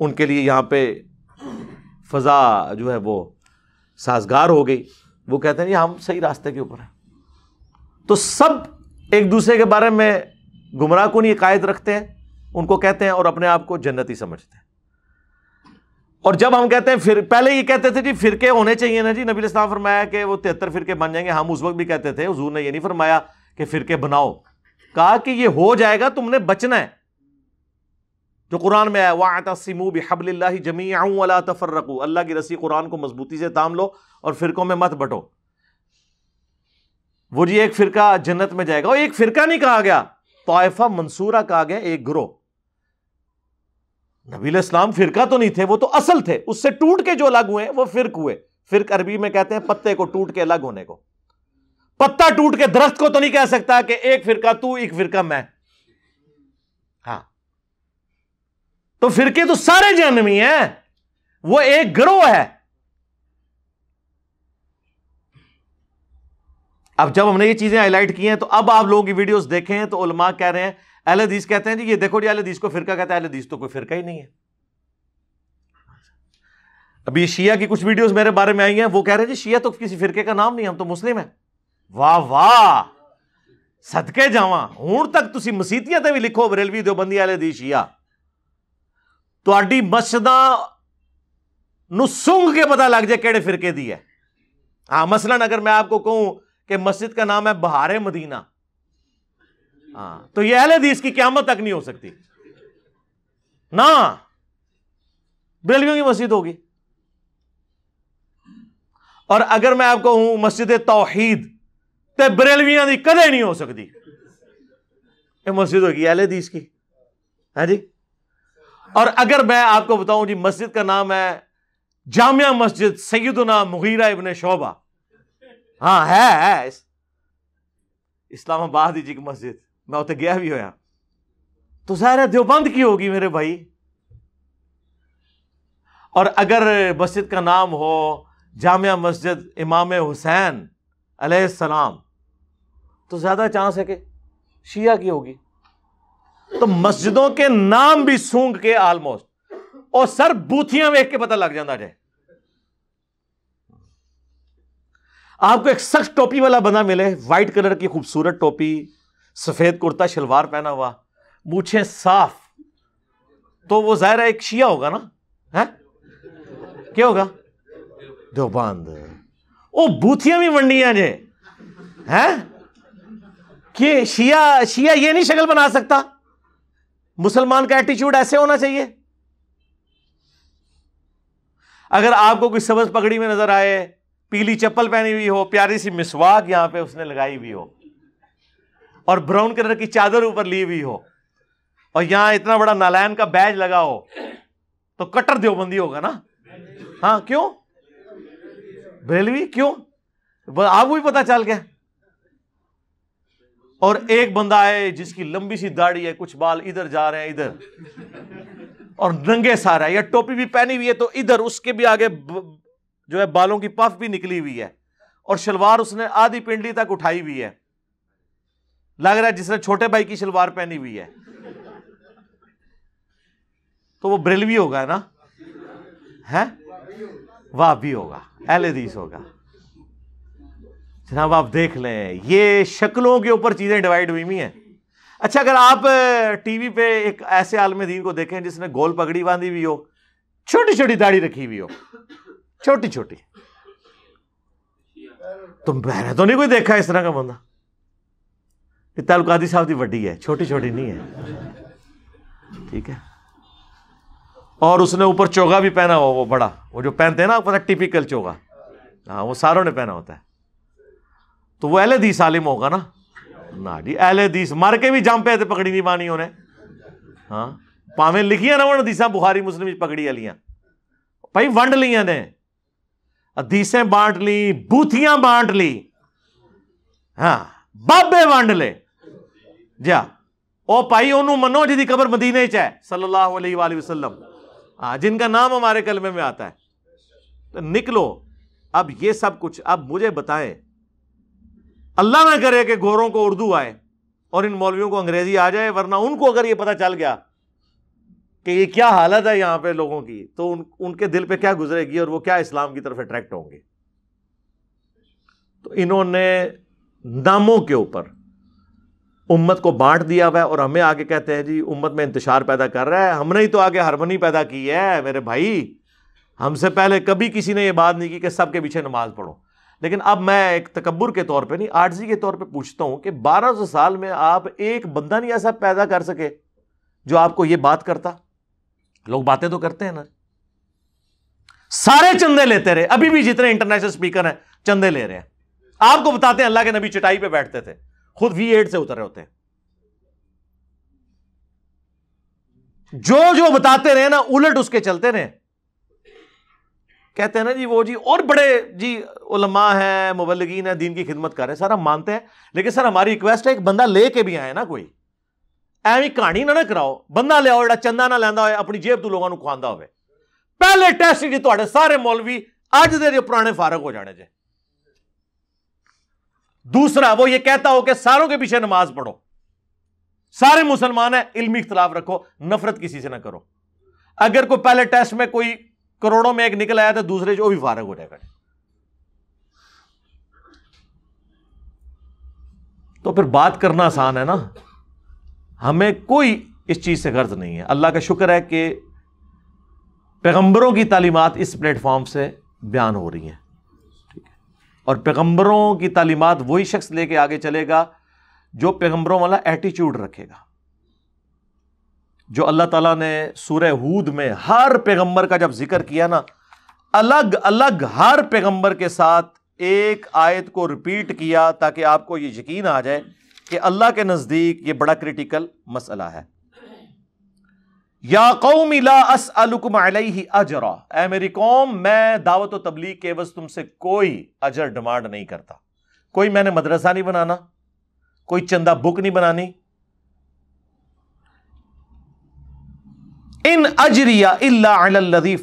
उनके लिए यहाँ पे फ़ज़ा जो है वो साजगार हो गई वो कहते हैं हम सही रास्ते के ऊपर हैं तो सब एक दूसरे के बारे में गुमराह को नहीं कायद रखते हैं उनको कहते हैं और अपने आप को जन्नती समझते हैं और जब हम कहते हैं फिर पहले ये कहते थे जी फिरके होने चाहिए ना जी नबी इस्लाम फरमाया कि वो तिहत्तर फिरके बन जाएंगे हम उस वक्त भी कहते थे हजूर ने ये नहीं फरमाया कि फिरके बनाओ कहा कि ये हो जाएगा तुमने बचना है जो कुरान में आया वाता सिमू बिहबल्ला जमी आऊँ तफर्रकू अल्लाह की रस्सी कुरान को मजबूती से ताम लो और फिरकों में मत बटो वो जी एक फिरका जन्नत में जाएगा और एक फिरका नहीं कहा गया तोहफा मंसूरा कहा गया एक ग्रोह नबील इस्लाम फिरका तो नहीं थे वो तो असल थे उससे टूट के जो अलग हुए वो फिरक हुए फिरक अरबी में कहते हैं पत्ते को टूट के अलग होने को पत्ता टूट के दरख्त को तो नहीं कह सकता कि एक फिरका तू एक फिरका मैं हाँ तो फिरके तो सारे जन्मी हैं वो एक ग्रोह है अब जब हमने ये चीजें हाईलाइट की हैं तो अब आप लोगों की वीडियोस देखें तो उलमा कह रहे हैं अहल हदीस कहते हैं जी ये देखो जी अहल हदीस को फिरका कहते हैं अहल हदीस तो कोई फिरका ही नहीं है अभी शिया की कुछ वीडियोस मेरे बारे में आई हैं वो कह रहे हैं जी शिया तो किसी फिरके का नाम नहीं हम तो मुस्लिम हैं वाह वाह सदके जावा हूं तक तुम मसीतियां भी लिखो बरेलवी देवबंदी अहल हदीस शिया ਤੁਹਾਡੀ ਮਸਜਿਦਾਂ ਨੂੰ ਸੁੰਘ ਕੇ ਪਤਾ ਲੱਗ ਜਾਏ ਕਿਹੜੇ ਫਿਰਕੇ ਦੀ ਹੈ ਹਾਂ ਮਸਲਨ ਅਗਰ ਮੈਂ ਆਪਕੋ ਕਹੂੰ ਕਿ ਮਸਜਿਦ ਦਾ ਨਾਮ ਹੈ ਬਹਾਰੇ हाँ तो ये अहल हदीस की क्यामत तक नहीं हो सकती ना बेलवियों की मस्जिद होगी और अगर मैं आपको हूं मस्जिद तोहीद तो बरेलवियां की कदे नहीं हो सकती ये मस्जिद होगी अहल हदीस की है हाँ जी और अगर मैं आपको बताऊं जी मस्जिद का नाम है जामिया मस्जिद सैदना मुगीरा इबन शोबा हाँ है, है इस, इस्लामाबाद ही जी की मस्जिद मैं उत गया भी होया तो ज़ाहिर है देवबंद की होगी मेरे भाई और अगर मस्जिद का नाम हो जामिया मस्जिद इमाम हुसैन अलैहिस्सलाम तो ज़्यादा चांस है कि शिया की होगी तो मस्जिदों के नाम भी सूंघ के आलमोस्ट और सर बूथियां वेख के पता लग जाता है आपको एक सख्त टोपी वाला बंदा मिले वाइट कलर की खूबसूरत टोपी सफ़ेद कुर्ता शलवार पहना हुआ मूछें साफ तो वो ज़ाहिर एक शिया होगा ना है क्या होगा देवबंद ओ बूथियां भी मंडियां जे हैं कि शिया शिया ये नहीं शक्ल बना सकता मुसलमान का एटीट्यूड ऐसे होना चाहिए अगर आपको कोई सबज पगड़ी में नजर आए पीली चप्पल पहनी हुई हो प्यारी सी मिसवाक यहां पे उसने लगाई हुई हो और ब्राउन कलर की चादर ऊपर ली हुई हो और यहां इतना बड़ा नालायन का बैज लगा हो तो कट्टर देवबंदी होगा ना हाँ क्यों बेलवी क्यों आपको भी पता चल गया और एक बंदा है जिसकी लंबी सी दाढ़ी है कुछ बाल इधर जा रहे हैं इधर और नंगे सारा है या टोपी भी पहनी हुई है तो इधर उसके भी आगे जो है बालों की पफ भी निकली हुई है और शलवार उसने आधी पिंडली तक उठाई हुई है लग रहा है जिसने छोटे भाई की शलवार पहनी हुई है तो वो भी होगा ना है वाह भी होगा एलदीस होगा जनाब आप देख लें ये शक्लों के ऊपर चीज़ें डिवाइड हुई हुई हैं अच्छा अगर आप टीवी पे एक ऐसे आलम दीन को देखें जिसने गोल पगड़ी बांधी हुई हो छोटी छोटी दाढ़ी रखी हुई हो छोटी छोटी तो मैंने तो नहीं कोई देखा इस तरह का बंदा ਇਹ ਤਾਲੁਕਾਦੀ ਸਾਹਿਬ ਦੀ ਵੱਡੀ ਹੈ छोटी ਛੋਟੀ नहीं है ठीक है और उसने ऊपर चोगा भी पहना हुआ वो बड़ा वो जो पहनते हैं ना पता टिपिकल चोगा हाँ वो सारों ने पहना होता है तो वो एहले दीस आलिम होगा ना ना जी एहले दीस मर के भी जम पे थे पकड़ी नहीं पानी उन्हें हाँ भावें लिखिया ना उन्होंने दीसा बुखारी मुस्लिम पकड़ी वाली भाई वंड लिया ने अदीसें बांट ली बूथियां बांट ली हाँ बाबे वंड ले जा ओ मनो जी की कबर मदीने च है सल्लल्लाहु अलैहि वसल्लम हाँ जिनका नाम हमारे कलमे में आता है तो निकलो अब ये सब कुछ अब मुझे बताएं अल्लाह ना करे कि गोरों को उर्दू आए और इन मौलवियों को अंग्रेजी आ जाए वरना उनको अगर ये पता चल गया कि ये क्या हालत है यहाँ पे लोगों की तो उन उनके दिल पे क्या गुजरेगी और वो क्या इस्लाम की तरफ अट्रैक्ट होंगे तो इन्होंने नामों के ऊपर उम्मत को बांट दिया हुआ है और हमें आगे कहते हैं जी उम्मत में इंतजार पैदा कर रहा है हमने ही तो आगे हारमोनी पैदा की है मेरे भाई हमसे पहले कभी किसी ने यह बात नहीं की कि सबके पीछे नमाज पढ़ो लेकिन अब मैं एक तकबर के तौर पर नहीं आर्जी के तौर पर पूछता हूं कि बारह सौ साल में आप एक बंदा नहीं ऐसा पैदा कर सके जो आपको यह बात करता लोग बातें तो करते हैं ना सारे चंदे लेते रहे अभी भी जितने इंटरनेशनल स्पीकर हैं चंदे ले रहे हैं आपको बताते हैं अल्लाह के नबी चटाई पे बैठते थे खुद वी एड से उतर रहे होते हैं जो जो बताते रहे ना उलट उसके चलते रहे कहते हैं ना जी वो जी और बड़े जी उलमा हैं मुबलगिन है दीन की खिदमत कर रहे हैं सर हम मानते हैं लेकिन सर हमारी रिक्वेस्ट है एक बंदा लेके भी आए ना कोई ਐਵੇਂ ਕਹਾਣੀ ਨਾ ਨਾ ਕਰਾਓ ਬੰਦਾ ਲਿਆਓ ਜਿਹੜਾ ਚੰਦਾ ਨਾ अपनी जेब तू लोगों को ਲੋਕਾਂ हो पहले टेस्ट जी थोड़े ਜੀ ਤੁਹਾਡੇ ਸਾਰੇ ਮੌਲਵੀ ਅੱਜ ਦੇ ਪੁਰਾਣੇ ਫਾਰਗ ਹੋ ਜਾਣੇ ਜੇ दूसरा वो ये कहता हो कि सारों के पीछे नमाज पढ़ो सारे मुसलमान हैं इल्मी इख्तलाफ रखो नफरत किसी से ना करो अगर कोई पहले टेस्ट में कोई करोड़ों में एक निकल आया तो दूसरे जो भी फारग हो जाएगा तो फिर बात करना आसान है ना हमें कोई इस चीज़ से गर्ज नहीं है अल्लाह का शुक्र है कि पैगंबरों की तालीमत इस प्लेटफॉर्म से बयान हो रही हैं और पैगम्बरों की तालीमत वही शख्स लेके आगे चलेगा जो पैगम्बरों वाला एटीट्यूड रखेगा जो अल्लाह तला ने सूर्य हूद में हर पैगंबर का जब जिक्र किया ना अलग अलग हर पैगंबर के साथ एक आयत को रिपीट किया ताकि आपको ये यकीन आ जाए कि अल्लाह के नज़दीक ये बड़ा क्रिटिकल मसला है मैं दावत तबलीग के बस तुमसे कोई अजर डिमांड नहीं करता कोई मैंने मदरसा नहीं बनाना कोई चंदा बुक नहीं बनानी इन अजरिया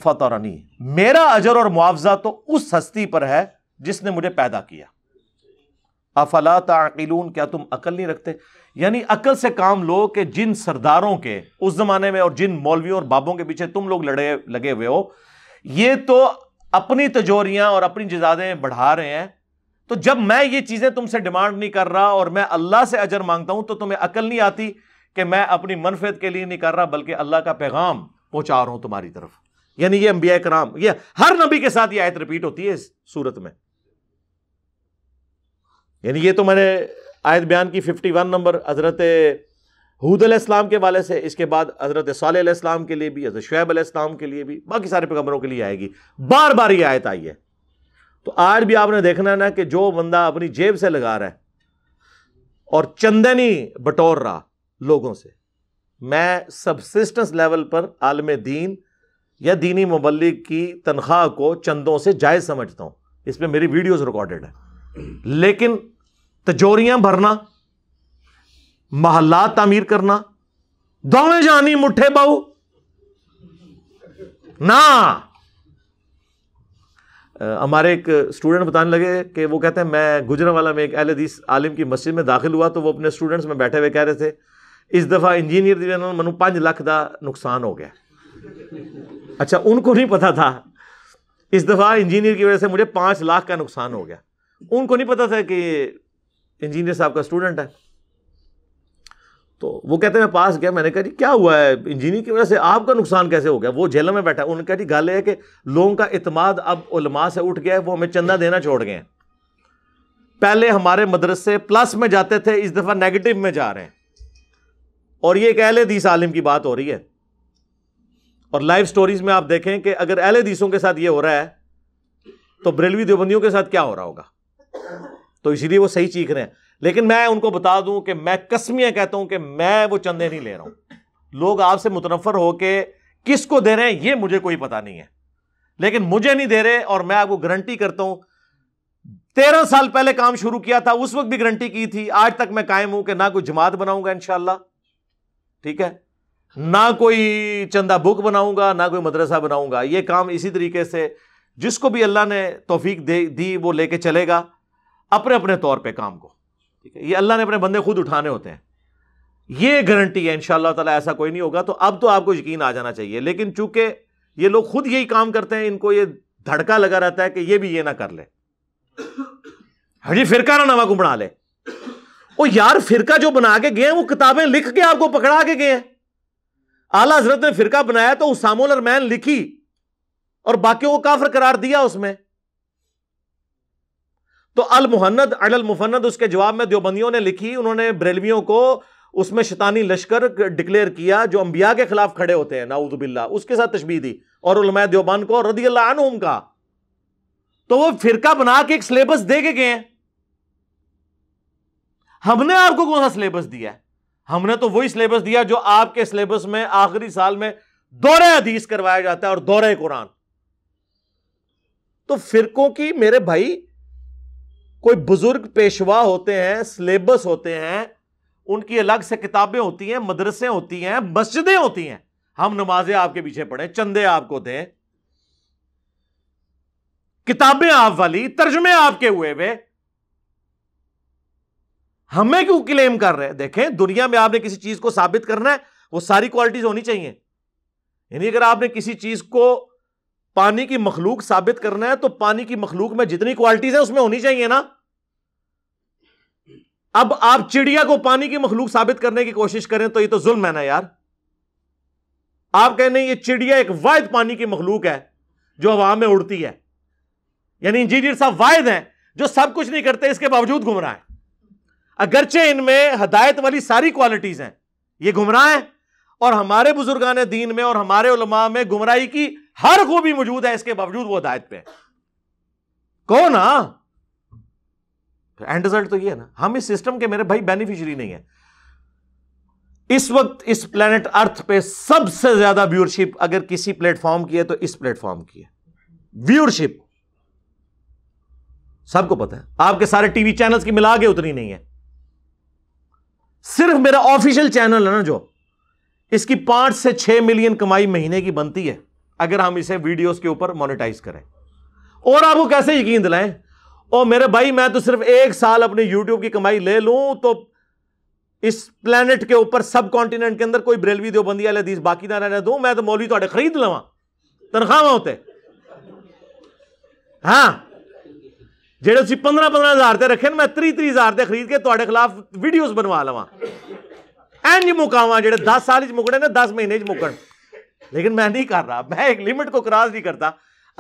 फतरनी मेरा अजर और मुआवजा तो उस हस्ती पर है जिसने मुझे पैदा किया अफलाता क्या तुम अकल नहीं रखते यानी अकल से काम लो कि जिन सरदारों के उस जमाने में और जिन मौलवियों और बाबों के पीछे तुम लोग लड़े लगे हुए हो ये तो अपनी तजोरियां और अपनी जिजादें बढ़ा रहे हैं तो जब मैं ये चीज़ें तुमसे डिमांड नहीं कर रहा और मैं अल्लाह से अजर मांगता हूं तो तुम्हें अकल नहीं आती कि मैं अपनी मनफियत के लिए नहीं कर रहा बल्कि अल्लाह का पैगाम पहुंचा रहा हूं तुम्हारी तरफ यानी ये अम्बिया कराम ये हर नबी के साथ ये आयत रिपीट होती है इस सूरत में यानी ये तो मैंने आयत बयान की 51 नंबर हज़रत हूद अलैहिस्सलाम के वाले से इसके बाद हज़रत साल अलैहिस्सलाम के लिए भी हज़रत शुएब अलैहिस्सलाम के लिए भी बाकी सारे पैगम्बरों के लिए आएगी बार बार ये आयत आई है तो आज भी आपने देखना है ना कि जो बंदा अपनी जेब से लगा रहा है और चंदनी बटोर रहा लोगों से मैं सबसिस्टेंस लेवल पर आलम दीन या दीनी मबलिक की तनख्वाह को चंदों से जायज़ समझता हूँ इसमें मेरी वीडियोज़ रिकॉर्डेड है लेकिन तजोरियां भरना महल्ला तामीर करना दोवें जानी मुठे बहू ना हमारे एक स्टूडेंट बताने लगे कि वो कहते हैं मैं गुजरा वाला में एक अहल हदीस आलिम की मस्जिद में दाखिल हुआ तो वो अपने स्टूडेंट्स में बैठे हुए कह रहे थे इस दफ़ा इंजीनियर जी ने मैं पाँच लाख का नुकसान हो गया अच्छा उनको नहीं पता था इस दफ़ा इंजीनियर की वजह से मुझे पांच लाख का नुकसान हो गया उनको नहीं पता था कि इंजीनियर साहब का स्टूडेंट है तो वो कहते मैं पास गया मैंने कहा जी क्या हुआ है इंजीनियर की वजह से आपका नुकसान कैसे हो गया वो जेल में बैठा उन्होंने कहा जी गल है कि लोगों का इतमाद अब उलमा से उठ गया है वो हमें चंदा देना छोड़ गए पहले हमारे मदरसे प्लस में जाते थे इस दफ़ा नेगेटिव में जा रहे हैं और ये एक अहल दीस आलिम की बात हो रही है और लाइव स्टोरीज में आप देखें कि अगर अहल दीसों के साथ ये हो रहा है तो ब्रेलवी देवबंदियों के साथ क्या हो रहा होगा तो इसीलिए वो सही चीख रहे हैं लेकिन मैं उनको बता दूं कि मैं कसमिया कहता हूं कि मैं वो चंदे नहीं ले रहा हूं लोग आपसे मुतनफर होके को दे रहे हैं ये मुझे कोई पता नहीं है लेकिन मुझे नहीं दे रहे और मैं आपको गारंटी करता हूं तेरह साल पहले काम शुरू किया था उस वक्त भी गारंटी की थी आज तक मैं कायम हूं कि ना कोई जमात बनाऊंगा इंशाला ठीक है ना कोई चंदा बुक बनाऊंगा ना कोई मदरसा बनाऊंगा ये काम इसी तरीके से जिसको भी अल्लाह ने तोफीक दे दी वो लेके चलेगा अपने अपने तौर पे काम को ठीक है ये अल्लाह ने अपने बंदे खुद उठाने होते हैं ये गारंटी है इन ताला ऐसा कोई नहीं होगा तो अब तो आपको यकीन आ जाना चाहिए लेकिन चूंकि ये लोग खुद यही काम करते हैं इनको ये धड़का लगा रहता है कि ये भी ये ना कर ले हजी फिरका ना नवा को बना ले ओ यार फिरका जो बना के गए वो किताबें लिख के आपको पकड़ा के गए आला हजरत ने फिरका बनाया तो उसामुल मैन लिखी और बाकी को काफर करार दिया उसमें तो अल मुहन्नद अल मुफन्नद उसके जवाब में देवबंदियों ने लिखी उन्होंने ब्रेलवियों को उसमें शैतानी लश्कर डिक्लेयर किया जो अंबिया के खिलाफ खड़े होते हैं नाउदबिल्ला उसके साथ तशबी दी और उलमा देवबान को रदी अल्लाहम का तो वह फिर बना के एक सिलेबस दे के गए हमने आपको कौन सा सिलेबस दिया है हमने तो वही सिलेबस दिया जो आपके सिलेबस में आखिरी साल में दौरे हदीस करवाया जाता है और दौरे कुरान तो फिरकों की मेरे भाई कोई बुजुर्ग पेशवा होते हैं सिलेबस होते हैं उनकी अलग से किताबें होती हैं मदरसे होती हैं मस्जिदें होती हैं हम नमाजें आपके पीछे पढ़े चंदे आपको दें किताबें आप वाली तर्जमे आपके हुए हुए हमें क्यों क्लेम कर रहे हैं देखें दुनिया में आपने किसी चीज को साबित करना है वो सारी क्वालिटीज होनी चाहिए यानी अगर आपने किसी चीज को पानी की मखलूक साबित करना है तो पानी की मखलूक में जितनी क्वालिटीज है उसमें होनी चाहिए ना अब आप चिड़िया को पानी की मखलूक साबित करने की कोशिश करें तो ये तो जुल्म है ना यार आप कह रहे ये चिड़िया एक वायद पानी की मखलूक है जो हवा में उड़ती है यानी इंजीनियर साहब वायद हैं जो सब कुछ नहीं करते इसके बावजूद घुमरा है अगरचे इनमें हदायत वाली सारी क्वालिटीज हैं ये गुमराह है और हमारे बुजुर्गान दीन में और हमारे उलमा में गुमराही की हर खूबी मौजूद है इसके बावजूद वो हदायत पे कौन हा ना तो एंड रिजल्ट तो ये है ना हम इस सिस्टम के मेरे भाई बेनिफिशरी नहीं है इस वक्त इस प्लेनेट अर्थ पे सबसे ज्यादा व्यूअरशिप अगर किसी प्लेटफॉर्म की है तो इस प्लेटफॉर्म की है व्यूअरशिप सबको पता है आपके सारे टीवी चैनल्स की मिला के उतनी नहीं है सिर्फ मेरा ऑफिशियल चैनल है ना जो इसकी पांच से छह मिलियन कमाई महीने की बनती है अगर हम इसे वीडियोस के ऊपर मोनेटाइज करें और आपको कैसे यकीन दिलाएं ओ मेरे भाई मैं तो सिर्फ एक साल अपने यूट्यूब की कमाई ले लूं तो इस प्लेनेट के ऊपर सब कॉन्टिनेंट के अंदर कोई ब्रेलवी देवबंदी वाले हदीस बाकी ना रहने दू मैं तो मौलवी थोड़े खरीद लवा तनख्वाह होते हाँ पंद्रह ਤੁਸੀਂ 15 15000 ਤੇ ਰੱਖੇ त्री ਮੈਂ 30 30000 ਤੇ ਖਰੀਦ ਕੇ खिलाफ ਖਿਲਾਫ बनवा लवा एन ਐਂਜ मुकाव जो दस साल च मुकड़े ना दस महीने च मुकड़ लेकिन मैं नहीं कर रहा मैं एक लिमिट को क्रॉस नहीं करता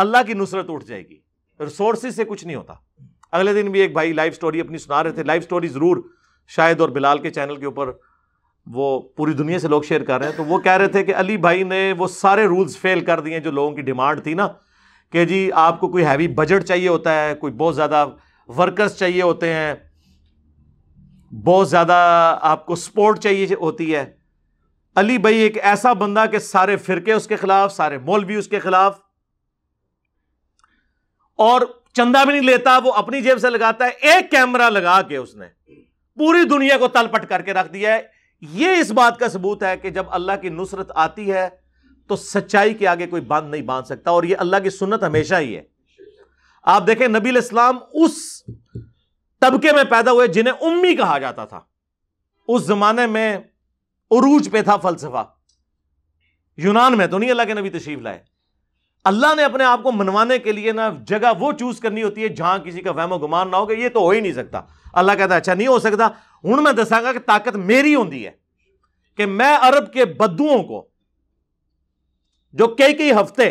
अल्लाह की नुसरत उठ जाएगी रिसोर्सेज से कुछ नहीं होता अगले दिन भी एक भाई लाइव स्टोरी अपनी सुना रहे थे लाइव स्टोरी ज़रूर शायद और बिलाल के चैनल के ऊपर वो पूरी दुनिया से लोग शेयर कर रहे हैं तो वो कह रहे थे कि अली भाई ने वो सारे रूल्स फेल कर दिए जो लोगों की डिमांड थी ना कि जी आपको कोई हैवी बजट चाहिए होता है कोई बहुत ज़्यादा वर्कर्स चाहिए होते हैं बहुत ज़्यादा आपको सपोर्ट चाहिए होती है अली भाई एक ऐसा बंदा कि सारे फ़िरके उसके ख़िलाफ़ सारे मौलवी उसके ख़िलाफ़ और चंदा भी नहीं लेता वो अपनी जेब से लगाता है एक कैमरा लगा के उसने पूरी दुनिया को तलपट करके रख दिया है ये इस बात का सबूत है कि जब अल्लाह की नुसरत आती है तो सच्चाई के आगे कोई बांध नहीं बांध सकता और ये अल्लाह की सुन्नत हमेशा ही है आप देखें नबी इस्लाम उस तबके में पैदा हुए जिन्हें उम्मी कहा जाता था उस जमाने में उरूज पे था फलसफा यूनान में तो नहीं अल्लाह के नबी तशीफ लाए अल्लाह ने अपने आप को मनवाने के लिए ना जगह वो चूज करनी होती है जहां किसी का वहमो गुमान ना हो ये तो हो ही नहीं सकता अल्लाह कहता अच्छा नहीं हो सकता हूं मैं दसागा कि ताकत मेरी होंगी है कि मैं अरब के बद्दुओं को जो कई कई हफ्ते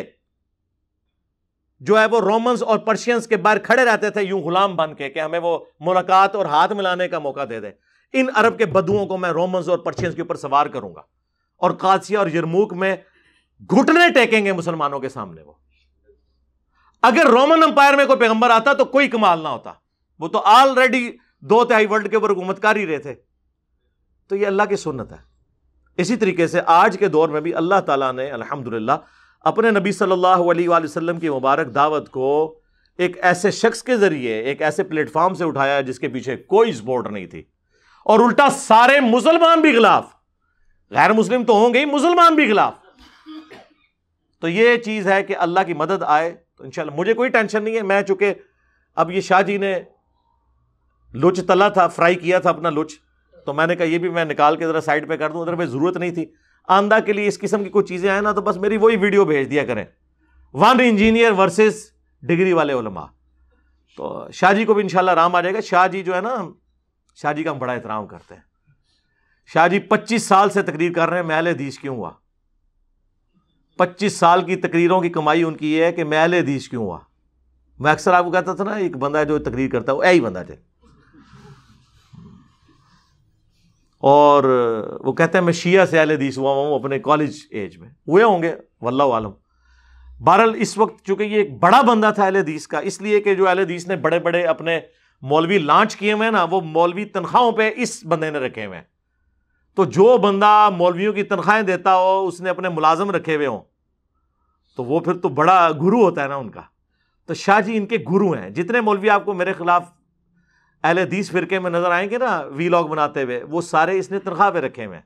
जो है वो रोमन्स और पर्शियंस के बाहर खड़े रहते थे यूं गुलाम बन के कि हमें वो मुलाकात और हाथ मिलाने का मौका दे दे इन अरब के बदुओं को मैं रोमन्स और पर्शियंस के ऊपर सवार करूंगा और कासिया और यरमूक में घुटने टेकेंगे मुसलमानों के सामने वो अगर रोमन अंपायर में कोई पैगंबर आता तो कोई कमाल ना होता वो तो ऑलरेडी दो तिहाई वर्ल्ड के ऊपर हुकूमत कर ही रहे थे तो ये अल्लाह की सुन्नत है इसी तरीके से आज के दौर में भी अल्लाह ताला ने अल्हम्दुलिल्लाह अपने नबी सल्लल्लाहु अलैहि वसल्लम की मुबारक दावत को एक ऐसे शख्स के ज़रिए एक ऐसे प्लेटफॉर्म से उठाया जिसके पीछे कोई सपोर्ट नहीं थी और उल्टा सारे मुसलमान भी खिलाफ गैर मुस्लिम तो होंगे ही मुसलमान भी खिलाफ तो ये चीज़ है कि अल्लाह की मदद आए तो इन मुझे कोई टेंशन नहीं है मैं चूंकि अब ये शाह जी ने लुच तला था फ्राई किया था अपना लुच तो मैंने कहा ये भी मैं निकाल के ज़रा साइड पे कर दूं उधर भाई ज़रूरत नहीं थी आंदा के लिए इस किस्म की कोई चीज़ें आए ना तो बस मेरी वही वीडियो भेज दिया करें वन इंजीनियर वर्सेस डिग्री वाले उलमा तो शाहजी को भी इंशाल्लाह आराम आ जाएगा शाहजी जो है ना शाह जी का हम बड़ा एहतराम करते हैं शाहजी पच्चीस साल से तकरीर कर रहे हैं महल दीश क्यों हुआ पच्चीस साल की तकरीरों की कमाई उनकी ये है कि मैं अहले हदीस क्यों हुआ मैं अक्सर आपको कहता था ना एक बंदा जो तकरीर करता है वो यही बंदा थे और वो कहते हैं मैं शिया से अहल हदीस हुआ हूं अपने कॉलेज एज में हुए होंगे वल्ला आलम बहरहाल इस वक्त चूंकि ये एक बड़ा बंदा था अहल हदीस का इसलिए कि जो अहल हदीस ने बड़े बड़े अपने मौलवी लांच किए हुए हैं ना वो मौलवी तनख्वाहों पर इस बंदे ने रखे हुए हैं तो जो बंदा मौलवियों की तनख्वाहें देता हो उसने अपने मुलाजम रखे हुए हों तो वो फिर तो बड़ा गुरु होता है ना उनका तो शाहजी इनके गुरु हैं जितने मौलवी आपको मेरे खिलाफ अहल हदीस फिरके में नज़र आएंगे ना वी लॉग बनाते हुए वो सारे इसने तनख्वाह पे रखे हुए हैं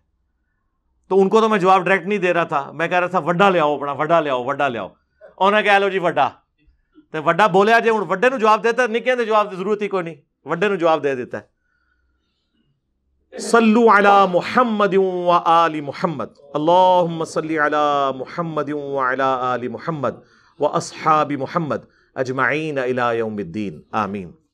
तो उनको तो मैं जवाब डायरेक्ट नहीं दे रहा था मैं कह रहा था वड्डा ले आओ अपना वड्डा ले आओ वड्डा ले आओ उन्हें कह लो जी वड्डा तो वड्डा बोलिया जे हूँ वड्डे जवाब देता नहीं कहते जवाब की जरूरत ही कोई नहीं वड्डे जवाब दे देता है صلوا على محمد وآل محمد اللهم صل على محمد وعلى آل محمد وأصحاب محمد أجمعين إلى يوم الدين آمين